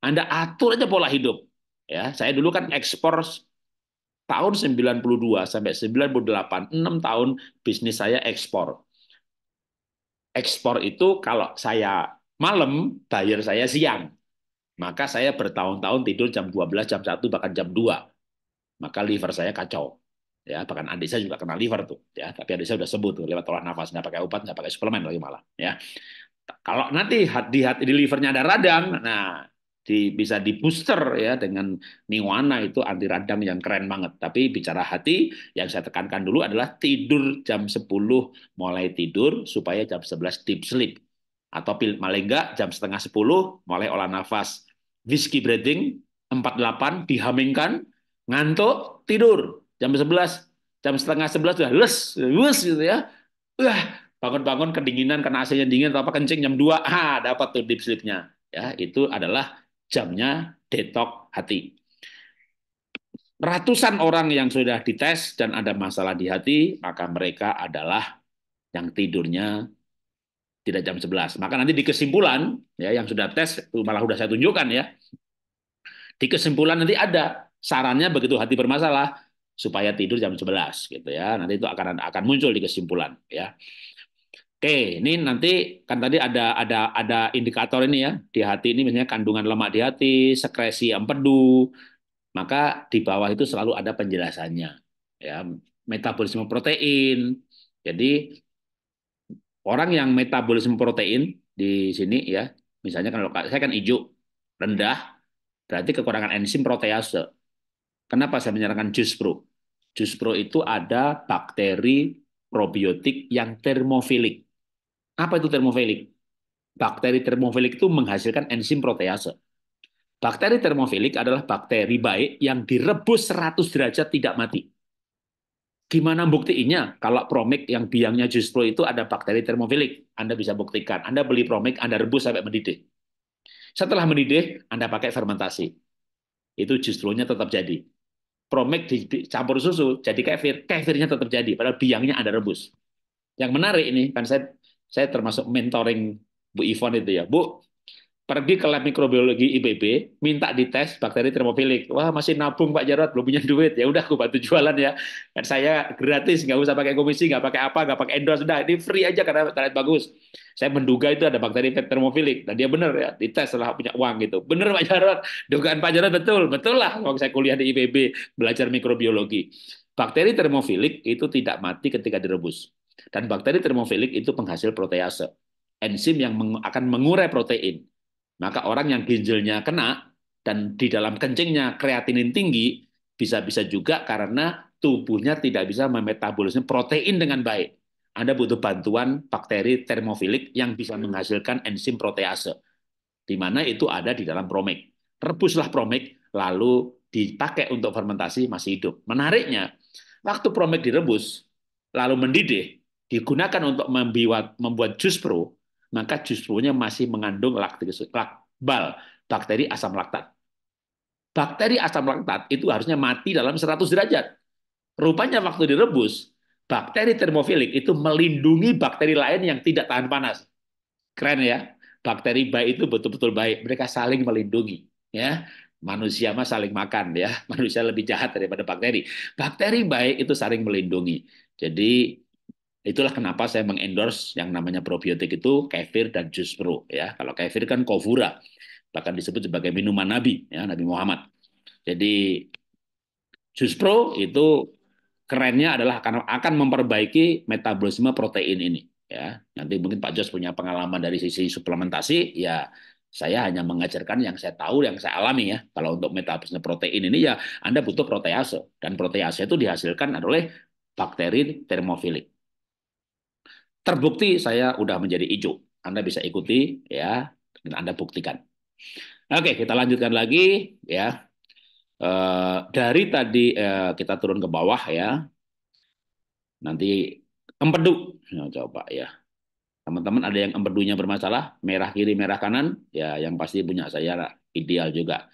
Anda atur aja pola hidup ya saya dulu kan ekspor tahun 92 sampai 98 6 tahun bisnis saya ekspor ekspor itu kalau saya malam, bayar saya siang. Maka saya bertahun-tahun tidur jam 12, jam 1, bahkan jam 2. Maka liver saya kacau. Ya, bahkan adik saya juga kena liver tuh, ya. Tapi adik saya udah sebut tuh lewat olah nafas, nggak pakai obat, nggak pakai suplemen lagi malah, ya. Kalau nanti hati hati di livernya ada radang, nah di, bisa di booster ya dengan niwana itu anti radang yang keren banget. Tapi bicara hati yang saya tekankan dulu adalah tidur jam 10 mulai tidur supaya jam 11 deep sleep atau pil malega jam setengah sepuluh mulai olah nafas. Whiskey breathing 48 dihamingkan, ngantuk, tidur. Jam sebelas jam setengah sebelas sudah les, les gitu ya. Wah, bangun-bangun kedinginan karena ac dingin atau apa kencing jam dua [laughs] Ah, dapat tuh deep sleep-nya. Ya, itu adalah jamnya detox hati. Ratusan orang yang sudah dites dan ada masalah di hati, maka mereka adalah yang tidurnya tidak jam 11. Maka nanti di kesimpulan ya yang sudah tes malah sudah saya tunjukkan ya. Di kesimpulan nanti ada sarannya begitu hati bermasalah supaya tidur jam 11 gitu ya. Nanti itu akan akan muncul di kesimpulan ya. Oke, ini nanti kan tadi ada ada ada indikator ini ya di hati ini misalnya kandungan lemak di hati, sekresi empedu, maka di bawah itu selalu ada penjelasannya ya metabolisme protein. Jadi Orang yang metabolisme protein di sini ya, misalnya kan lokal, saya kan hijau rendah, berarti kekurangan enzim protease. Kenapa saya menyarankan jus pro? Jus pro itu ada bakteri probiotik yang termofilik. Apa itu termofilik? Bakteri termofilik itu menghasilkan enzim protease. Bakteri termofilik adalah bakteri baik yang direbus 100 derajat tidak mati. Gimana buktiinnya? Kalau promik yang biangnya justru itu ada bakteri termofilik, Anda bisa buktikan. Anda beli promik, Anda rebus sampai mendidih. Setelah mendidih, Anda pakai fermentasi. Itu nya tetap jadi. Promik dicampur susu, jadi kefir. Kefirnya tetap jadi, padahal biangnya Anda rebus. Yang menarik ini, kan saya saya termasuk mentoring Bu Ivon itu ya. Bu, pergi ke lab mikrobiologi IBB, minta dites bakteri termofilik. Wah, masih nabung Pak Jarot, belum punya duit. Ya udah, aku bantu jualan ya. Dan saya gratis, nggak usah pakai komisi, nggak pakai apa, nggak pakai endorse, udah ini free aja karena terlihat bagus. Saya menduga itu ada bakteri termofilik dan dia benar ya, dites setelah punya uang gitu. Benar Pak Jarot, dugaan Pak Jarot betul, betul lah. Waktu saya kuliah di IBB belajar mikrobiologi. Bakteri termofilik itu tidak mati ketika direbus. Dan bakteri termofilik itu penghasil protease. Enzim yang akan mengurai protein maka orang yang ginjalnya kena dan di dalam kencingnya kreatinin tinggi bisa-bisa juga karena tubuhnya tidak bisa memetabolisme protein dengan baik. Anda butuh bantuan bakteri termofilik yang bisa menghasilkan enzim protease. Di mana itu ada di dalam promik. Rebuslah promik, lalu dipakai untuk fermentasi masih hidup. Menariknya, waktu promik direbus, lalu mendidih, digunakan untuk membuat, jus pro, maka justru masih mengandung laktis, lakbal, bakteri asam laktat. Bakteri asam laktat itu harusnya mati dalam 100 derajat. Rupanya waktu direbus, bakteri termofilik itu melindungi bakteri lain yang tidak tahan panas. Keren ya. Bakteri baik itu betul-betul baik. Mereka saling melindungi. Ya, manusia mah saling makan ya [laughs] manusia lebih jahat daripada bakteri bakteri baik itu saling melindungi jadi Itulah kenapa saya mengendorse yang namanya probiotik itu kefir dan jus pro ya. Kalau kefir kan kofura, bahkan disebut sebagai minuman Nabi ya, Nabi Muhammad. Jadi jus pro itu kerennya adalah akan akan memperbaiki metabolisme protein ini ya. Nanti mungkin Pak Jos punya pengalaman dari sisi suplementasi ya saya hanya mengajarkan yang saya tahu, yang saya alami ya. Kalau untuk metabolisme protein ini ya Anda butuh protease dan protease itu dihasilkan oleh bakteri termofilik. Terbukti saya udah menjadi hijau. Anda bisa ikuti ya dan Anda buktikan. Oke, kita lanjutkan lagi ya. E, dari tadi e, kita turun ke bawah ya. Nanti empedu. Nah, coba ya. Teman-teman ada yang empedunya bermasalah, merah kiri, merah kanan, ya yang pasti punya saya ideal juga.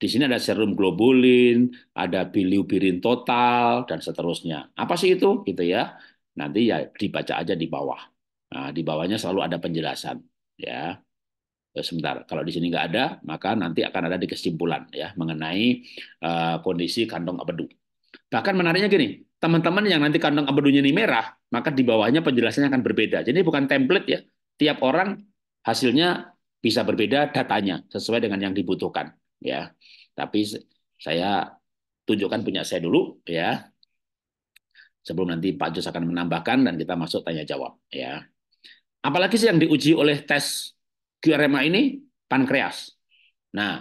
Di sini ada serum globulin, ada bilirubin total dan seterusnya. Apa sih itu gitu ya? Nanti ya dibaca aja di bawah. Nah, di bawahnya selalu ada penjelasan, ya. Eh, sebentar, kalau di sini nggak ada, maka nanti akan ada di kesimpulan ya mengenai uh, kondisi kantong abedu. Bahkan menariknya gini, teman-teman yang nanti kantong abedunya ini merah, maka di bawahnya penjelasannya akan berbeda. Jadi bukan template ya, tiap orang hasilnya bisa berbeda datanya sesuai dengan yang dibutuhkan ya. Tapi saya tunjukkan punya saya dulu ya sebelum nanti Pak Jus akan menambahkan dan kita masuk tanya jawab ya. Apalagi sih yang diuji oleh tes QRMA ini pankreas. Nah,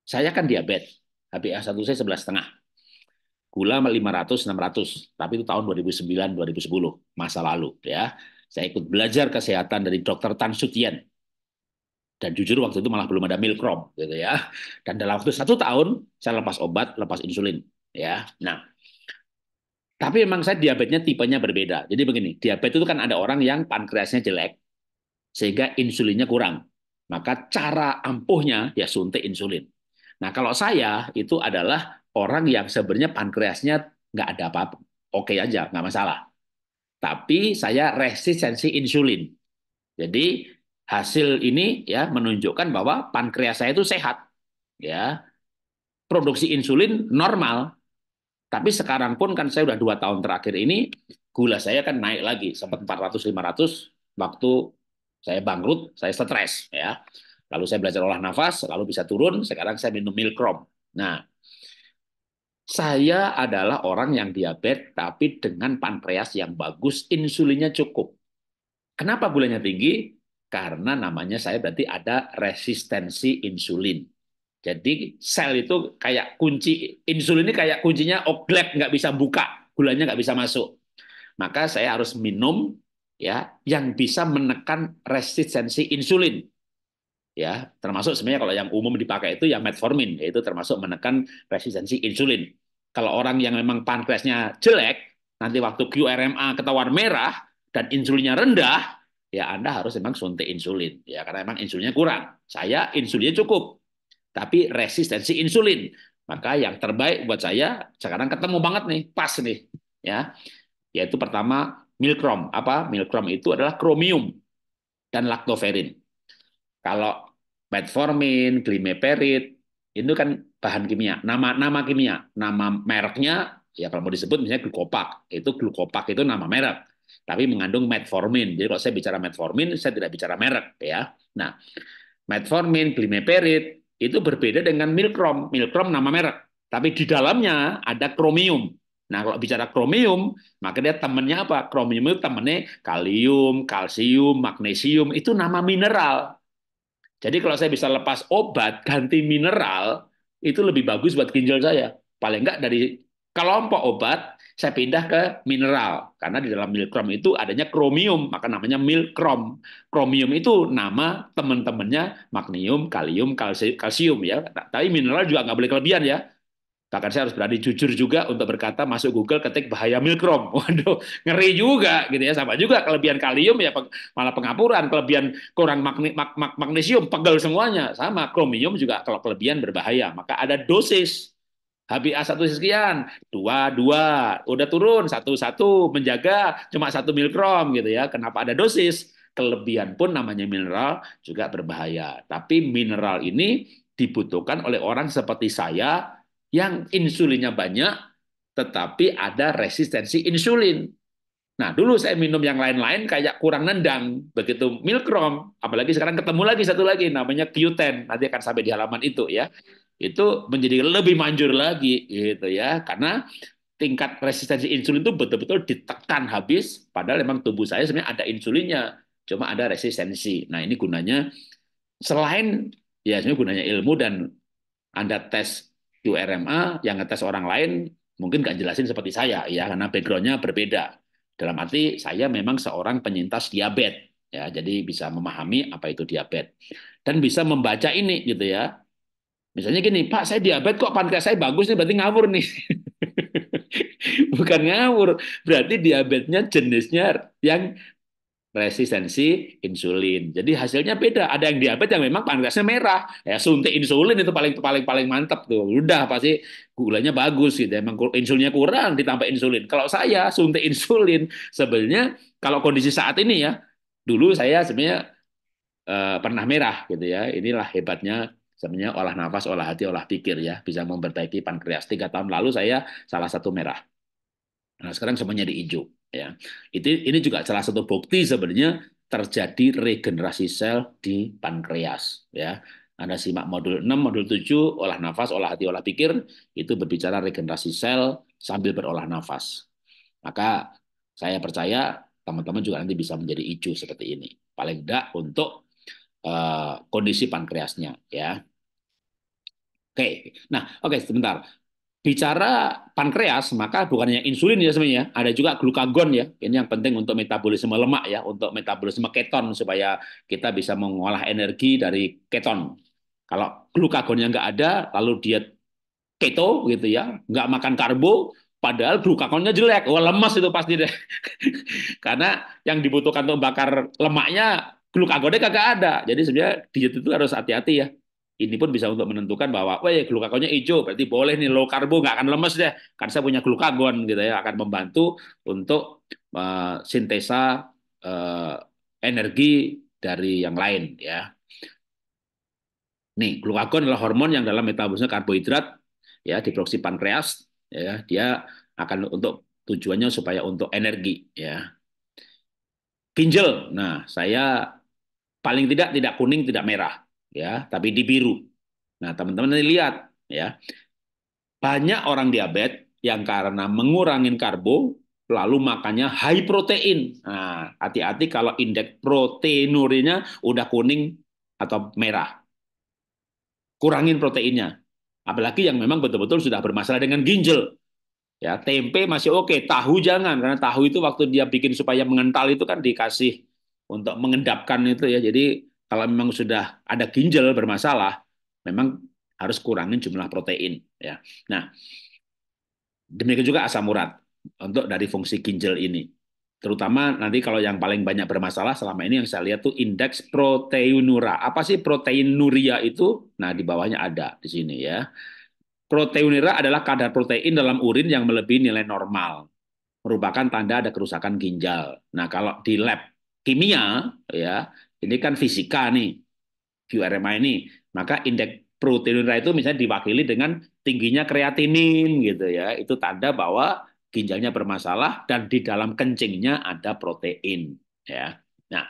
saya kan diabetes, HbA1c 11 setengah. Gula 500 600, tapi itu tahun 2009 2010 masa lalu ya. Saya ikut belajar kesehatan dari Dr. Tan Sutian Dan jujur waktu itu malah belum ada Milkrom gitu ya. Dan dalam waktu satu tahun saya lepas obat, lepas insulin ya. Nah, tapi memang saya diabetesnya tipenya berbeda. Jadi begini, diabetes itu kan ada orang yang pankreasnya jelek, sehingga insulinnya kurang. Maka cara ampuhnya ya suntik insulin. Nah kalau saya itu adalah orang yang sebenarnya pankreasnya nggak ada apa-apa. Oke aja, nggak masalah. Tapi saya resistensi insulin. Jadi hasil ini ya menunjukkan bahwa pankreas saya itu sehat. Ya, produksi insulin normal tapi sekarang pun kan saya udah dua tahun terakhir ini gula saya kan naik lagi sempat 400 hmm. 500 waktu saya bangkrut, saya stres ya. Lalu saya belajar olah nafas, lalu bisa turun, sekarang saya minum Milkrom. Nah, saya adalah orang yang diabetes tapi dengan pankreas yang bagus, insulinnya cukup. Kenapa gulanya tinggi? Karena namanya saya berarti ada resistensi insulin. Jadi sel itu kayak kunci insulin ini kayak kuncinya oglek oh, nggak bisa buka, gulanya nggak bisa masuk. Maka saya harus minum ya yang bisa menekan resistensi insulin. Ya, termasuk sebenarnya kalau yang umum dipakai itu ya metformin, yaitu termasuk menekan resistensi insulin. Kalau orang yang memang pankreasnya jelek, nanti waktu QRMA ketawar merah dan insulinnya rendah, ya Anda harus memang suntik insulin ya karena memang insulinnya kurang. Saya insulinnya cukup, tapi resistensi insulin. Maka yang terbaik buat saya sekarang ketemu banget nih, pas nih, ya. Yaitu pertama milkrom. Apa? Milkrom itu adalah kromium dan laktoferin. Kalau metformin, glimeperit, itu kan bahan kimia, nama nama kimia, nama mereknya ya kalau mau disebut misalnya glukopak, itu glukopak itu nama merek, tapi mengandung metformin. Jadi kalau saya bicara metformin, saya tidak bicara merek ya. Nah, metformin, glimeperit, itu berbeda dengan milkrom. Milkrom nama merek, tapi di dalamnya ada kromium. Nah, kalau bicara kromium, maka dia temannya apa? Kromium itu temannya kalium, kalsium, magnesium, itu nama mineral. Jadi kalau saya bisa lepas obat ganti mineral, itu lebih bagus buat ginjal saya. Paling enggak dari kelompok obat saya pindah ke mineral karena di dalam milkrom itu adanya kromium maka namanya milkrom kromium itu nama teman-temannya magnium kalium kalsium ya nah, tapi mineral juga nggak boleh kelebihan ya bahkan saya harus berani jujur juga untuk berkata masuk Google ketik bahaya milkrom [laughs] waduh ngeri juga gitu ya sama juga kelebihan kalium ya malah pengapuran kelebihan kurang magne, mag, mag, magnesium pegel semuanya sama kromium juga kalau kelebihan berbahaya maka ada dosis HBA satu sekian, dua dua, udah turun satu satu, menjaga cuma satu mikrom gitu ya. Kenapa ada dosis? Kelebihan pun namanya mineral juga berbahaya. Tapi mineral ini dibutuhkan oleh orang seperti saya yang insulinnya banyak, tetapi ada resistensi insulin. Nah, dulu saya minum yang lain-lain kayak kurang nendang, begitu milkrom. Apalagi sekarang ketemu lagi satu lagi namanya Q10. Nanti akan sampai di halaman itu ya itu menjadi lebih manjur lagi gitu ya karena tingkat resistensi insulin itu betul-betul ditekan habis padahal memang tubuh saya sebenarnya ada insulinnya cuma ada resistensi nah ini gunanya selain ya sebenarnya gunanya ilmu dan anda tes QRMA yang ngetes orang lain mungkin nggak jelasin seperti saya ya karena backgroundnya berbeda dalam arti saya memang seorang penyintas diabetes ya jadi bisa memahami apa itu diabetes dan bisa membaca ini gitu ya Misalnya gini, Pak saya diabetes kok pankreas saya bagus nih berarti ngawur nih. [laughs] Bukan ngawur, berarti diabetesnya jenisnya yang resistensi insulin. Jadi hasilnya beda. Ada yang diabetes yang memang pankreasnya merah, ya suntik insulin itu paling paling paling mantap tuh. Udah pasti gulanya bagus gitu. Emang insulinnya kurang ditambah insulin. Kalau saya suntik insulin sebenarnya kalau kondisi saat ini ya, dulu saya sebenarnya uh, pernah merah gitu ya. Inilah hebatnya sebenarnya olah nafas, olah hati, olah pikir ya, bisa memperbaiki pankreas. Tiga tahun lalu saya salah satu merah. Nah, sekarang semuanya di hijau ya. Itu ini juga salah satu bukti sebenarnya terjadi regenerasi sel di pankreas ya. Anda simak modul 6, modul 7, olah nafas, olah hati, olah pikir, itu berbicara regenerasi sel sambil berolah nafas. Maka saya percaya teman-teman juga nanti bisa menjadi hijau seperti ini. Paling tidak untuk uh, kondisi pankreasnya ya. Oke, nah oke sebentar. Bicara pankreas, maka bukan insulin ya sebenarnya, ya, ada juga glukagon ya. Ini yang penting untuk metabolisme lemak ya, untuk metabolisme keton supaya kita bisa mengolah energi dari keton. Kalau glukagonnya nggak ada, lalu diet keto gitu ya, nggak makan karbo, Padahal glukagonnya jelek, wah oh, lemas itu pasti deh. [laughs] Karena yang dibutuhkan untuk bakar lemaknya glukagonnya kagak ada. Jadi sebenarnya diet itu harus hati-hati ya ini pun bisa untuk menentukan bahwa, wah ya glukagonnya hijau, berarti boleh nih low karbo, nggak akan lemes deh, karena saya punya glukagon gitu ya, akan membantu untuk uh, sintesa uh, energi dari yang lain ya. Nih, glukagon adalah hormon yang dalam metabolisme karbohidrat ya di produksi pankreas ya, dia akan untuk tujuannya supaya untuk energi ya. Ginjal. Nah, saya paling tidak tidak kuning, tidak merah ya, tapi di biru. Nah, teman-teman lihat ya. Banyak orang diabetes yang karena mengurangi karbo lalu makannya high protein. Nah, hati-hati kalau indeks proteinurinya udah kuning atau merah. Kurangin proteinnya. Apalagi yang memang betul-betul sudah bermasalah dengan ginjal. Ya, tempe masih oke, tahu jangan karena tahu itu waktu dia bikin supaya mengental itu kan dikasih untuk mengendapkan itu ya. Jadi kalau memang sudah ada ginjal bermasalah, memang harus kurangin jumlah protein. Ya. Nah, demikian juga asam urat untuk dari fungsi ginjal ini. Terutama nanti kalau yang paling banyak bermasalah selama ini yang saya lihat tuh indeks proteinuria. Apa sih proteinuria itu? Nah, di bawahnya ada di sini ya. Proteinuria adalah kadar protein dalam urin yang melebihi nilai normal. Merupakan tanda ada kerusakan ginjal. Nah, kalau di lab kimia ya ini kan fisika nih, QRMA ini. Maka indeks proteinuria itu misalnya diwakili dengan tingginya kreatinin gitu ya. Itu tanda bahwa ginjalnya bermasalah dan di dalam kencingnya ada protein ya. Nah,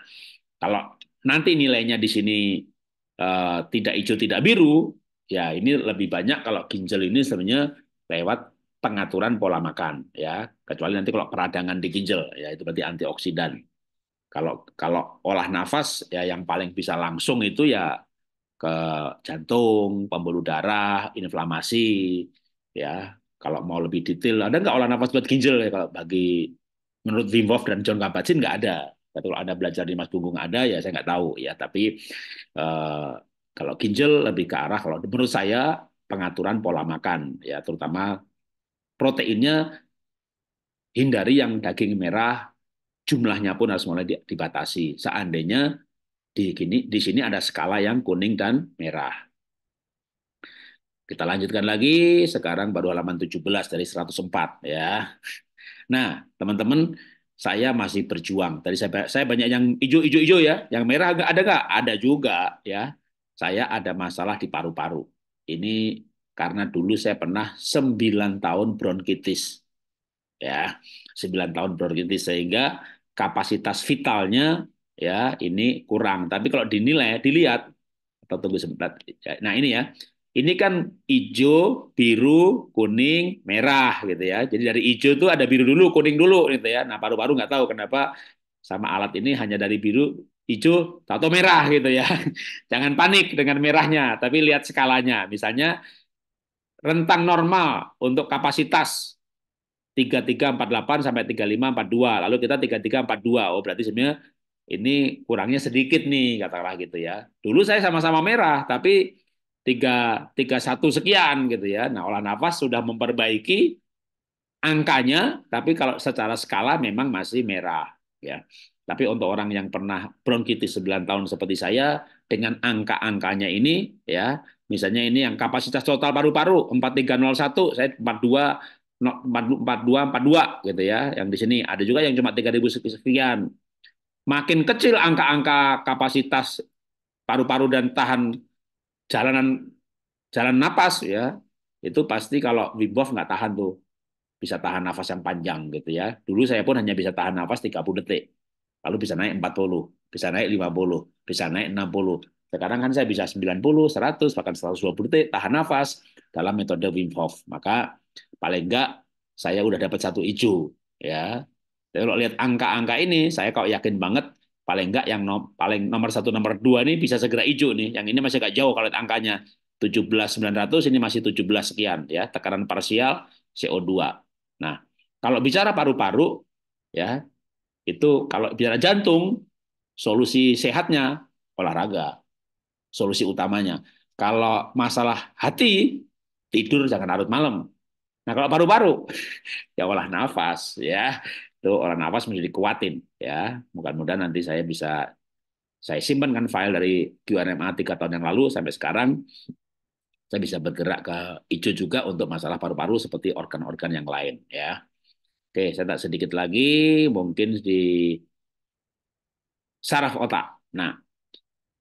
kalau nanti nilainya di sini uh, tidak hijau tidak biru, ya ini lebih banyak kalau ginjal ini sebenarnya lewat pengaturan pola makan ya, kecuali nanti kalau peradangan di ginjal ya itu berarti antioksidan. Kalau kalau olah nafas ya yang paling bisa langsung itu ya ke jantung, pembuluh darah, inflamasi, ya. Kalau mau lebih detail, ada nggak olah nafas buat ginjal ya? Kalau bagi menurut Wim Hof dan John Kabat-Zinn nggak ada. Tapi ya, kalau anda belajar di Mas Bungung ada ya saya nggak tahu ya. Tapi eh, kalau ginjal lebih ke arah kalau menurut saya pengaturan pola makan ya terutama proteinnya hindari yang daging merah, jumlahnya pun harus mulai dibatasi. Seandainya di, gini, di sini ada skala yang kuning dan merah. Kita lanjutkan lagi, sekarang baru halaman 17 dari 104 ya. Nah, teman-teman, saya masih berjuang. Tadi saya, saya banyak yang hijau-hijau ya, yang merah ada nggak? Ada juga ya. Saya ada masalah di paru-paru. Ini karena dulu saya pernah 9 tahun bronkitis. Ya, 9 tahun berhenti sehingga kapasitas vitalnya ya ini kurang. Tapi kalau dinilai, dilihat atau tunggu sebentar. Nah, ini ya. Ini kan hijau, biru, kuning, merah gitu ya. Jadi dari hijau itu ada biru dulu, kuning dulu gitu ya. Nah, paru-paru nggak tahu kenapa sama alat ini hanya dari biru hijau atau merah gitu ya. [laughs] Jangan panik dengan merahnya, tapi lihat skalanya. Misalnya rentang normal untuk kapasitas 3348 sampai 3542. Lalu kita 3342. Oh, berarti sebenarnya ini kurangnya sedikit nih, katakanlah gitu ya. Dulu saya sama-sama merah, tapi 331 sekian gitu ya. Nah, olah nafas sudah memperbaiki angkanya, tapi kalau secara skala memang masih merah ya. Tapi untuk orang yang pernah bronkitis 9 tahun seperti saya dengan angka-angkanya ini ya, misalnya ini yang kapasitas total paru-paru 4301, saya 42 42 42 gitu ya yang di sini ada juga yang cuma 3000 sekian makin kecil angka-angka kapasitas paru-paru dan tahan jalanan jalan napas ya itu pasti kalau Wim nggak tahan tuh bisa tahan nafas yang panjang gitu ya dulu saya pun hanya bisa tahan nafas 30 detik lalu bisa naik 40 bisa naik 50 bisa naik 60 sekarang kan saya bisa 90 100 bahkan 120 detik tahan nafas dalam metode Wim Hof maka Paling enggak saya udah dapat satu hijau ya. Tapi kalau lihat angka-angka ini, saya kok yakin banget paling enggak yang no, paling nomor satu nomor dua nih bisa segera hijau nih. Yang ini masih agak jauh kalau lihat angkanya 17.900 ini masih 17 sekian ya tekanan parsial CO2. Nah kalau bicara paru-paru ya itu kalau bicara jantung solusi sehatnya olahraga solusi utamanya. Kalau masalah hati tidur jangan larut malam Nah, kalau paru-paru [laughs] ya olah nafas ya. Itu olah nafas menjadi kuatin ya. Mudah-mudahan nanti saya bisa saya simpan kan file dari QRMA tiga tahun yang lalu sampai sekarang saya bisa bergerak ke hijau juga untuk masalah paru-paru seperti organ-organ yang lain ya. Oke, saya tak sedikit lagi mungkin di saraf otak. Nah,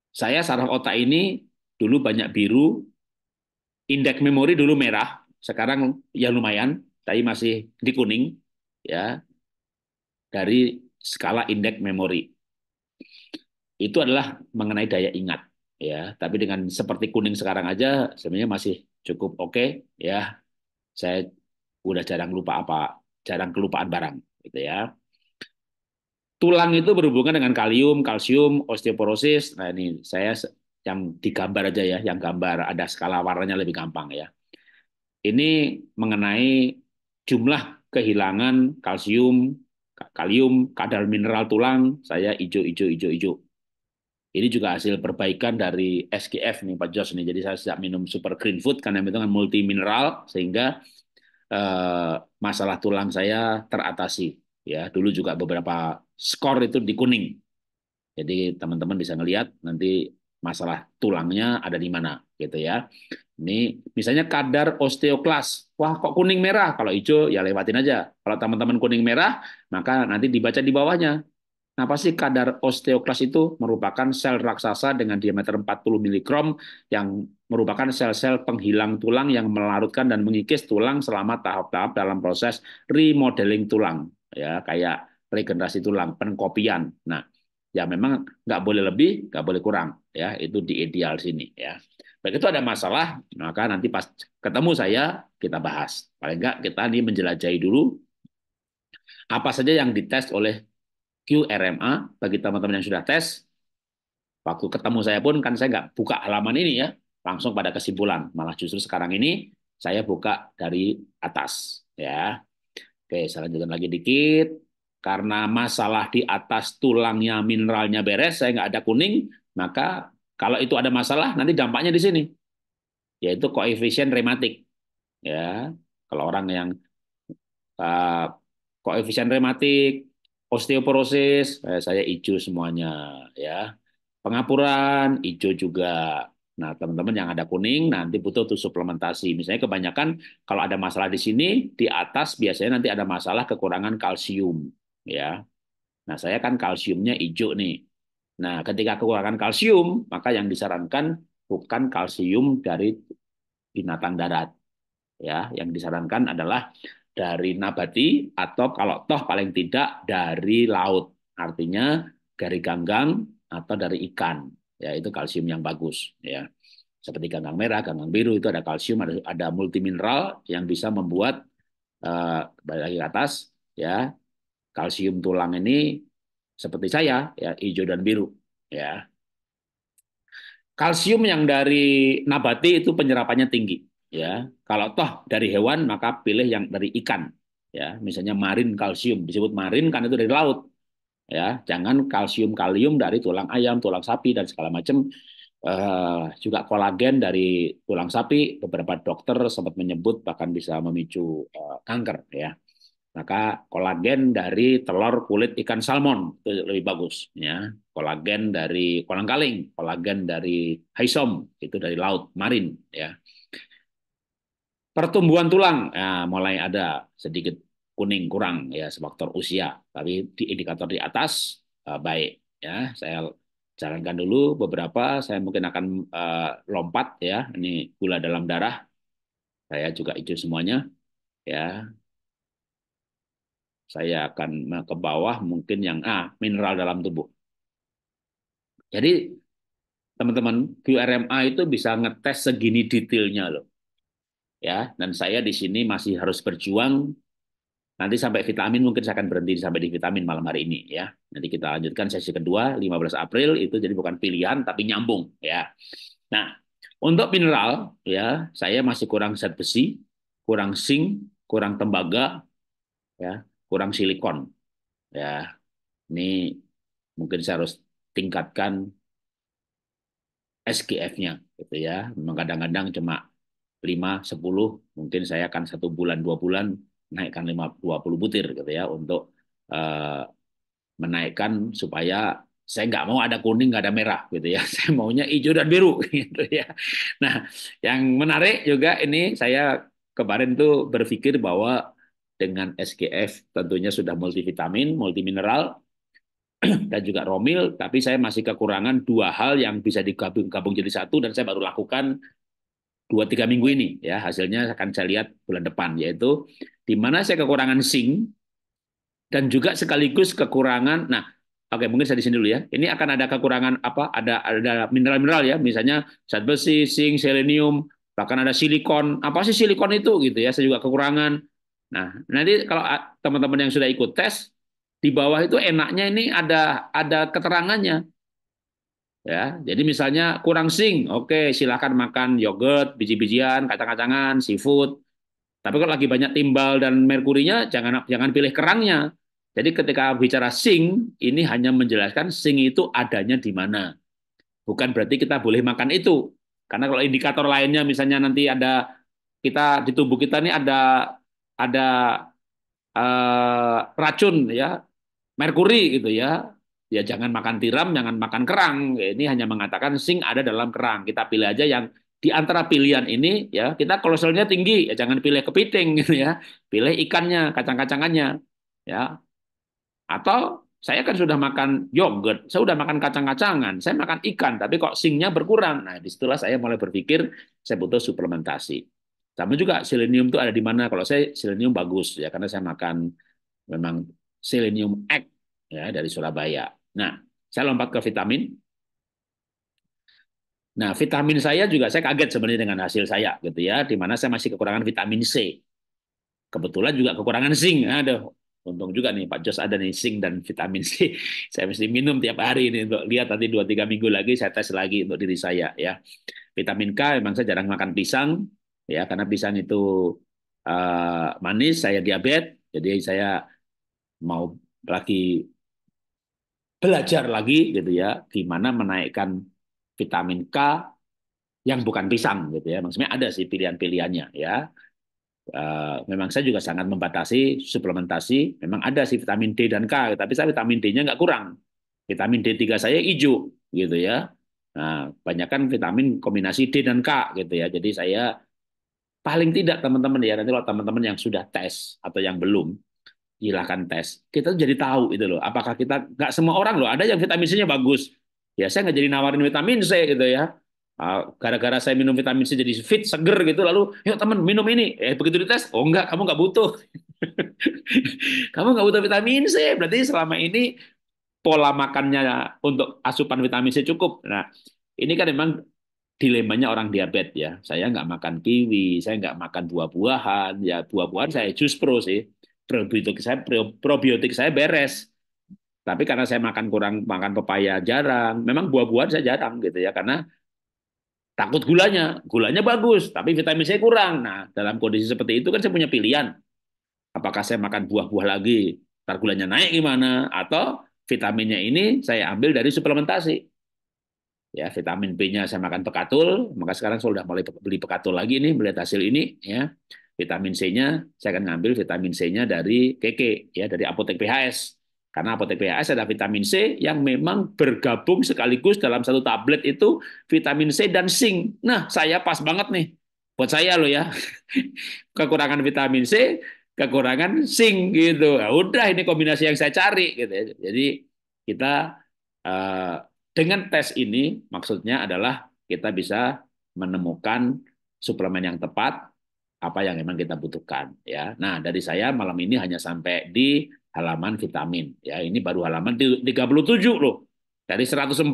saya saraf otak ini dulu banyak biru, indeks memori dulu merah, sekarang ya lumayan, tapi masih di kuning ya dari skala indeks memori. Itu adalah mengenai daya ingat ya, tapi dengan seperti kuning sekarang aja sebenarnya masih cukup oke okay, ya. Saya udah jarang lupa apa, jarang kelupaan barang gitu ya. Tulang itu berhubungan dengan kalium, kalsium, osteoporosis. Nah ini saya yang digambar aja ya, yang gambar ada skala warnanya lebih gampang ya ini mengenai jumlah kehilangan kalsium, kalium, kadar mineral tulang, saya hijau, hijau, hijau, hijau. Ini juga hasil perbaikan dari SKF nih Pak Jos nih. Jadi saya sejak minum Super Green Food karena itu kan multi mineral sehingga eh, masalah tulang saya teratasi. Ya dulu juga beberapa skor itu di kuning. Jadi teman-teman bisa ngelihat nanti masalah tulangnya ada di mana gitu ya. Ini misalnya kadar osteoklas. Wah, kok kuning merah? Kalau hijau ya lewatin aja. Kalau teman-teman kuning merah, maka nanti dibaca di bawahnya. Nah, sih kadar osteoklas itu merupakan sel raksasa dengan diameter 40 mikron yang merupakan sel-sel penghilang tulang yang melarutkan dan mengikis tulang selama tahap-tahap dalam proses remodeling tulang. Ya, kayak regenerasi tulang, pengkopian. Nah, ya memang nggak boleh lebih, nggak boleh kurang ya itu di ideal sini ya. Begitu ada masalah, maka nanti pas ketemu saya kita bahas. Paling enggak kita ini menjelajahi dulu apa saja yang dites oleh QRMA bagi teman-teman yang sudah tes. Waktu ketemu saya pun kan saya enggak buka halaman ini ya, langsung pada kesimpulan. Malah justru sekarang ini saya buka dari atas ya. Oke, saya lanjutkan lagi dikit. Karena masalah di atas tulangnya mineralnya beres, saya nggak ada kuning, maka kalau itu ada masalah nanti dampaknya di sini yaitu koefisien rematik. Ya, kalau orang yang uh, koefisien rematik, osteoporosis, eh, saya hijau semuanya ya. Pengapuran hijau juga. Nah, teman-teman yang ada kuning nanti butuh tuh suplementasi. Misalnya kebanyakan kalau ada masalah di sini, di atas biasanya nanti ada masalah kekurangan kalsium, ya. Nah, saya kan kalsiumnya hijau nih. Nah, ketika kekurangan kalsium, maka yang disarankan bukan kalsium dari binatang darat. Ya, yang disarankan adalah dari nabati atau kalau toh paling tidak dari laut. Artinya dari ganggang atau dari ikan. Ya, itu kalsium yang bagus, ya. Seperti ganggang merah, ganggang biru itu ada kalsium, ada, ada multimineral yang bisa membuat uh, balik lagi ke atas ya. Kalsium tulang ini seperti saya ya hijau dan biru ya. Kalsium yang dari nabati itu penyerapannya tinggi ya. Kalau toh dari hewan maka pilih yang dari ikan ya. Misalnya marin kalsium disebut marin karena itu dari laut ya. Jangan kalsium kalium dari tulang ayam, tulang sapi dan segala macam Uh, juga kolagen dari tulang sapi beberapa dokter sempat menyebut bahkan bisa memicu uh, kanker ya maka kolagen dari telur kulit ikan salmon itu lebih bagus ya kolagen dari kolang kaling kolagen dari haisom itu dari laut marin ya pertumbuhan tulang ya, mulai ada sedikit kuning kurang ya faktor usia tapi di indikator di atas eh, baik ya saya jalankan dulu beberapa saya mungkin akan uh, lompat ya ini gula dalam darah saya juga hijau semuanya ya saya akan ke bawah mungkin yang A, mineral dalam tubuh. Jadi teman-teman QRMA itu bisa ngetes segini detailnya loh. Ya, dan saya di sini masih harus berjuang. Nanti sampai vitamin mungkin saya akan berhenti sampai di vitamin malam hari ini ya. Nanti kita lanjutkan sesi kedua 15 April itu jadi bukan pilihan tapi nyambung ya. Nah, untuk mineral ya, saya masih kurang zat besi, kurang sing, kurang tembaga ya kurang silikon. Ya, ini mungkin saya harus tingkatkan SGF-nya gitu ya. Memang kadang-kadang cuma 5, 10, mungkin saya akan satu bulan, dua bulan naikkan 5, 20 butir gitu ya untuk uh, menaikkan supaya saya nggak mau ada kuning, nggak ada merah gitu ya. [laughs] Saya maunya hijau dan biru [laughs] gitu ya. Nah, yang menarik juga ini saya kemarin tuh berpikir bahwa dengan SGF tentunya sudah multivitamin, multimineral, [clears throat] dan juga romil, tapi saya masih kekurangan dua hal yang bisa digabung-gabung jadi satu dan saya baru lakukan dua tiga minggu ini ya hasilnya akan saya lihat bulan depan yaitu di mana saya kekurangan zinc dan juga sekaligus kekurangan nah Oke, mungkin saya di sini dulu ya. Ini akan ada kekurangan apa? Ada ada mineral-mineral ya, misalnya zat besi, zinc, selenium, bahkan ada silikon. Apa sih silikon itu gitu ya? Saya juga kekurangan. Nah, nanti kalau teman-teman yang sudah ikut tes, di bawah itu enaknya ini ada ada keterangannya. Ya, jadi misalnya kurang sing, oke silahkan makan yogurt, biji-bijian, kacang-kacangan, seafood. Tapi kalau lagi banyak timbal dan merkurinya, jangan jangan pilih kerangnya. Jadi ketika bicara sing, ini hanya menjelaskan sing itu adanya di mana. Bukan berarti kita boleh makan itu. Karena kalau indikator lainnya misalnya nanti ada kita di tubuh kita ini ada ada eh, racun ya merkuri gitu ya ya jangan makan tiram jangan makan kerang ini hanya mengatakan sing ada dalam kerang kita pilih aja yang di antara pilihan ini ya kita kolesterolnya tinggi ya jangan pilih kepiting [laughs] gitu ya pilih ikannya kacang-kacangannya ya atau saya kan sudah makan yogurt saya sudah makan kacang-kacangan saya makan ikan tapi kok singnya berkurang nah disitulah saya mulai berpikir saya butuh suplementasi sama juga selenium itu ada di mana? Kalau saya selenium bagus ya karena saya makan memang selenium X ya dari Surabaya. Nah, saya lompat ke vitamin. Nah, vitamin saya juga saya kaget sebenarnya dengan hasil saya gitu ya, di mana saya masih kekurangan vitamin C. Kebetulan juga kekurangan zinc. Ada untung juga nih Pak Jos ada nih zinc dan vitamin C. [laughs] Saya mesti minum tiap hari ini untuk lihat nanti 2 3 minggu lagi saya tes lagi untuk diri saya ya. Vitamin K memang saya jarang makan pisang, ya karena pisang itu uh, manis, saya diabetes, jadi saya mau lagi belajar lagi gitu ya, gimana menaikkan vitamin K yang bukan pisang gitu ya. Maksudnya ada sih pilihan-pilihannya ya. Uh, memang saya juga sangat membatasi suplementasi. Memang ada sih vitamin D dan K, tapi saya vitamin D-nya nggak kurang. Vitamin D3 saya hijau gitu ya. Nah, banyak kan vitamin kombinasi D dan K gitu ya. Jadi saya Paling tidak teman-teman ya, nanti kalau teman-teman yang sudah tes atau yang belum, silahkan tes. Kita jadi tahu itu loh, apakah kita, nggak semua orang loh, ada yang vitamin C-nya bagus. Ya saya nggak jadi nawarin vitamin C gitu ya. Ah, gara-gara saya minum vitamin C jadi fit, seger gitu, lalu yuk teman minum ini. Eh begitu dites, oh enggak, kamu nggak butuh. [laughs] kamu nggak butuh vitamin C, berarti selama ini pola makannya untuk asupan vitamin C cukup. Nah, ini kan memang dilemanya orang diabetes ya. Saya nggak makan kiwi, saya nggak makan buah-buahan, ya buah-buahan saya jus pro sih. Probiotik saya probiotik saya beres. Tapi karena saya makan kurang makan pepaya jarang, memang buah-buahan saya jarang gitu ya karena takut gulanya. Gulanya bagus, tapi vitamin C kurang. Nah, dalam kondisi seperti itu kan saya punya pilihan. Apakah saya makan buah-buah lagi, ntar gulanya naik gimana atau vitaminnya ini saya ambil dari suplementasi ya vitamin B-nya saya makan pekatul, maka sekarang saya sudah mulai beli pekatul lagi nih melihat hasil ini ya. Vitamin C-nya saya akan ngambil vitamin C-nya dari KK ya dari apotek PHS. Karena apotek PHS ada vitamin C yang memang bergabung sekaligus dalam satu tablet itu vitamin C dan zinc. Nah, saya pas banget nih buat saya loh ya. [laughs] Kekurangan vitamin C, kekurangan zinc gitu. Ya udah ini kombinasi yang saya cari gitu ya. Jadi kita uh, dengan tes ini maksudnya adalah kita bisa menemukan suplemen yang tepat apa yang memang kita butuhkan ya. Nah, dari saya malam ini hanya sampai di halaman vitamin ya. Ini baru halaman 37 loh. Dari 104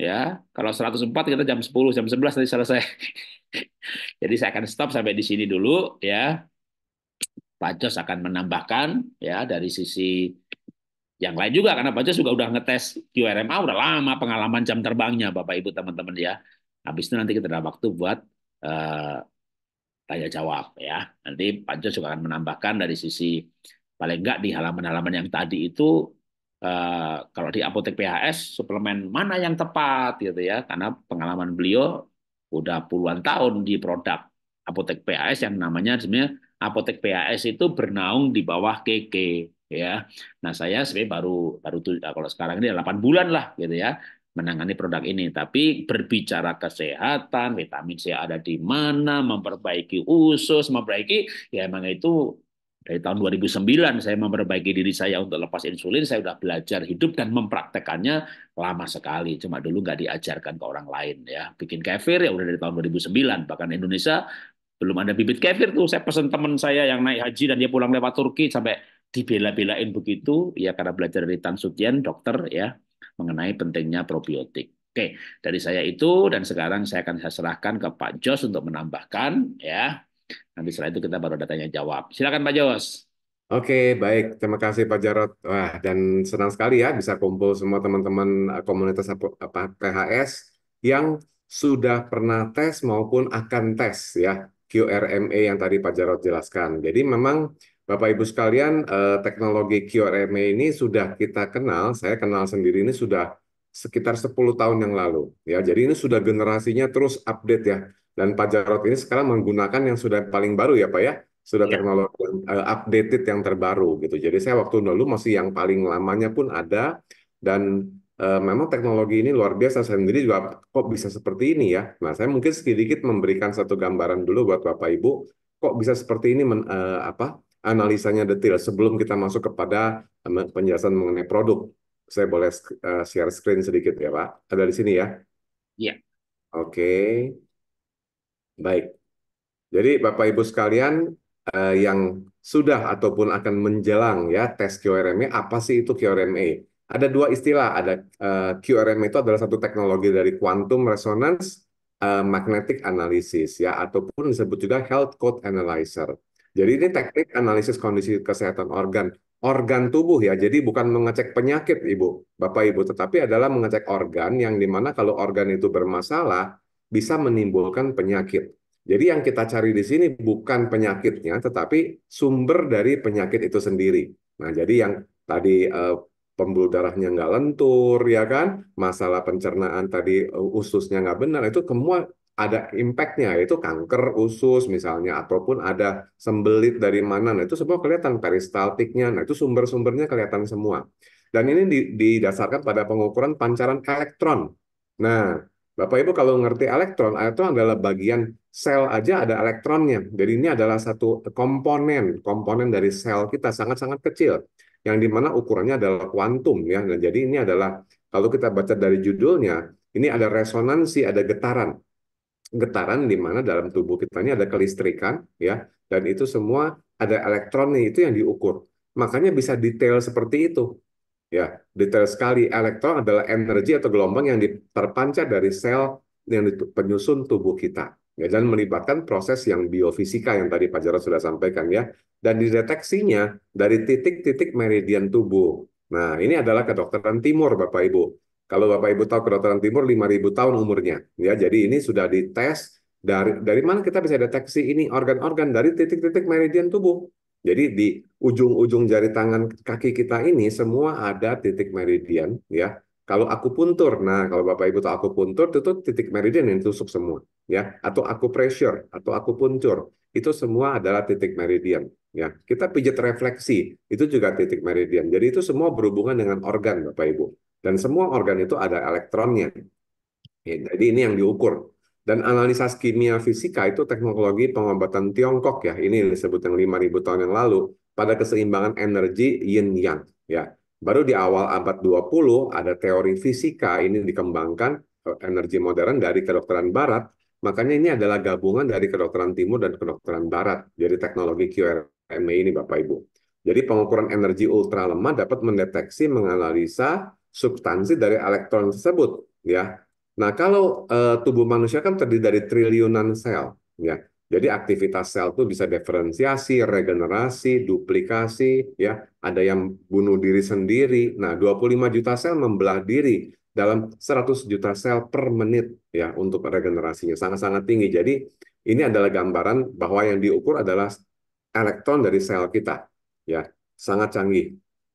ya. Kalau 104 kita jam 10, jam 11 nanti selesai. [laughs] Jadi saya akan stop sampai di sini dulu ya. Pak Jos akan menambahkan ya dari sisi yang lain juga karena Pak Baca juga udah ngetes QRMA udah lama pengalaman jam terbangnya Bapak Ibu teman-teman ya. Habis itu nanti kita ada waktu buat uh, tanya jawab ya. Nanti Pak Jos juga akan menambahkan dari sisi paling enggak di halaman-halaman yang tadi itu uh, kalau di apotek PHS suplemen mana yang tepat gitu ya karena pengalaman beliau udah puluhan tahun di produk apotek PHS yang namanya sebenarnya apotek PHS itu bernaung di bawah KK ya. Nah, saya sebenarnya baru baru nah, kalau sekarang ini 8 bulan lah gitu ya menangani produk ini. Tapi berbicara kesehatan, vitamin C ada di mana, memperbaiki usus, memperbaiki, ya emang itu dari tahun 2009 saya memperbaiki diri saya untuk lepas insulin, saya sudah belajar hidup dan mempraktekannya lama sekali. Cuma dulu nggak diajarkan ke orang lain ya. Bikin kefir ya udah dari tahun 2009. Bahkan Indonesia belum ada bibit kefir tuh. Saya pesen teman saya yang naik haji dan dia pulang lewat Turki sampai dibela-belain begitu ya karena belajar dari Tan Sutian dokter ya mengenai pentingnya probiotik. Oke, dari saya itu dan sekarang saya akan saya serahkan ke Pak Jos untuk menambahkan ya. Nanti setelah itu kita baru datanya jawab. Silakan Pak Jos. Oke, baik. Terima kasih Pak Jarot. Wah, dan senang sekali ya bisa kumpul semua teman-teman eh, komunitas apa PHS yang sudah pernah tes maupun akan tes ya QRMA yang tadi Pak Jarot jelaskan. Jadi memang Bapak Ibu sekalian, eh, teknologi QRMA ini sudah kita kenal, saya kenal sendiri ini sudah sekitar 10 tahun yang lalu. Ya, jadi ini sudah generasinya terus update ya. Dan Pak Jarot ini sekarang menggunakan yang sudah paling baru ya Pak ya, sudah ya. teknologi uh, updated yang terbaru gitu. Jadi saya waktu dulu masih yang paling lamanya pun ada dan uh, memang teknologi ini luar biasa saya sendiri juga kok bisa seperti ini ya. Nah, saya mungkin sedikit memberikan satu gambaran dulu buat Bapak Ibu kok bisa seperti ini men, uh, apa analisanya detail sebelum kita masuk kepada eh, penjelasan mengenai produk. Saya boleh eh, share screen sedikit ya Pak? Ada di sini ya? Iya. Oke. Okay. Baik. Jadi Bapak Ibu sekalian eh, yang sudah ataupun akan menjelang ya tes QRMA, apa sih itu QRMA? Ada dua istilah, ada QRM itu adalah satu teknologi dari quantum resonance magnetic analysis ya ataupun disebut juga health code analyzer. Jadi ini teknik analisis kondisi kesehatan organ. Organ tubuh ya, jadi bukan mengecek penyakit Ibu, Bapak Ibu, tetapi adalah mengecek organ yang dimana kalau organ itu bermasalah, bisa menimbulkan penyakit. Jadi yang kita cari di sini bukan penyakitnya, tetapi sumber dari penyakit itu sendiri. Nah, jadi yang tadi eh, pembuluh darahnya nggak lentur, ya kan? Masalah pencernaan tadi eh, ususnya nggak benar, itu semua ada impactnya itu kanker usus misalnya ataupun ada sembelit dari mana nah itu semua kelihatan peristaltiknya nah itu sumber-sumbernya kelihatan semua dan ini didasarkan pada pengukuran pancaran elektron nah Bapak Ibu kalau ngerti elektron, itu adalah bagian sel aja ada elektronnya. Jadi ini adalah satu komponen, komponen dari sel kita sangat-sangat kecil. Yang dimana ukurannya adalah kuantum ya. Nah, jadi ini adalah, kalau kita baca dari judulnya, ini ada resonansi, ada getaran getaran di mana dalam tubuh kita ini ada kelistrikan ya dan itu semua ada elektronnya itu yang diukur. Makanya bisa detail seperti itu. Ya, detail sekali. Elektron adalah energi atau gelombang yang terpancar dari sel yang penyusun tubuh kita. Ya, dan melibatkan proses yang biofisika yang tadi Pak Jarod sudah sampaikan ya. Dan dideteksinya dari titik-titik meridian tubuh. Nah, ini adalah kedokteran timur Bapak Ibu. Kalau Bapak Ibu tahu kedokteran timur 5000 tahun umurnya. Ya, jadi ini sudah dites dari dari mana kita bisa deteksi ini organ-organ dari titik-titik meridian tubuh. Jadi di ujung-ujung jari tangan kaki kita ini semua ada titik meridian ya. Kalau aku puntur, nah kalau Bapak Ibu tahu aku puntur, itu titik meridian yang tusuk semua ya atau aku pressure atau aku puntur itu semua adalah titik meridian ya. Kita pijat refleksi itu juga titik meridian. Jadi itu semua berhubungan dengan organ Bapak Ibu. Dan semua organ itu ada elektronnya. Ya, jadi ini yang diukur. Dan analisa kimia fisika itu teknologi pengobatan Tiongkok ya. Ini disebut yang 5000 tahun yang lalu pada keseimbangan energi yin yang ya. Baru di awal abad 20 ada teori fisika ini dikembangkan eh, energi modern dari kedokteran barat. Makanya ini adalah gabungan dari kedokteran timur dan kedokteran barat. Jadi teknologi QRM ini Bapak Ibu. Jadi pengukuran energi ultra lemah dapat mendeteksi, menganalisa substansi dari elektron tersebut ya. Nah, kalau e, tubuh manusia kan terdiri dari triliunan sel ya. Jadi aktivitas sel itu bisa diferensiasi, regenerasi, duplikasi ya. Ada yang bunuh diri sendiri. Nah, 25 juta sel membelah diri dalam 100 juta sel per menit ya untuk regenerasinya sangat-sangat tinggi. Jadi ini adalah gambaran bahwa yang diukur adalah elektron dari sel kita ya sangat canggih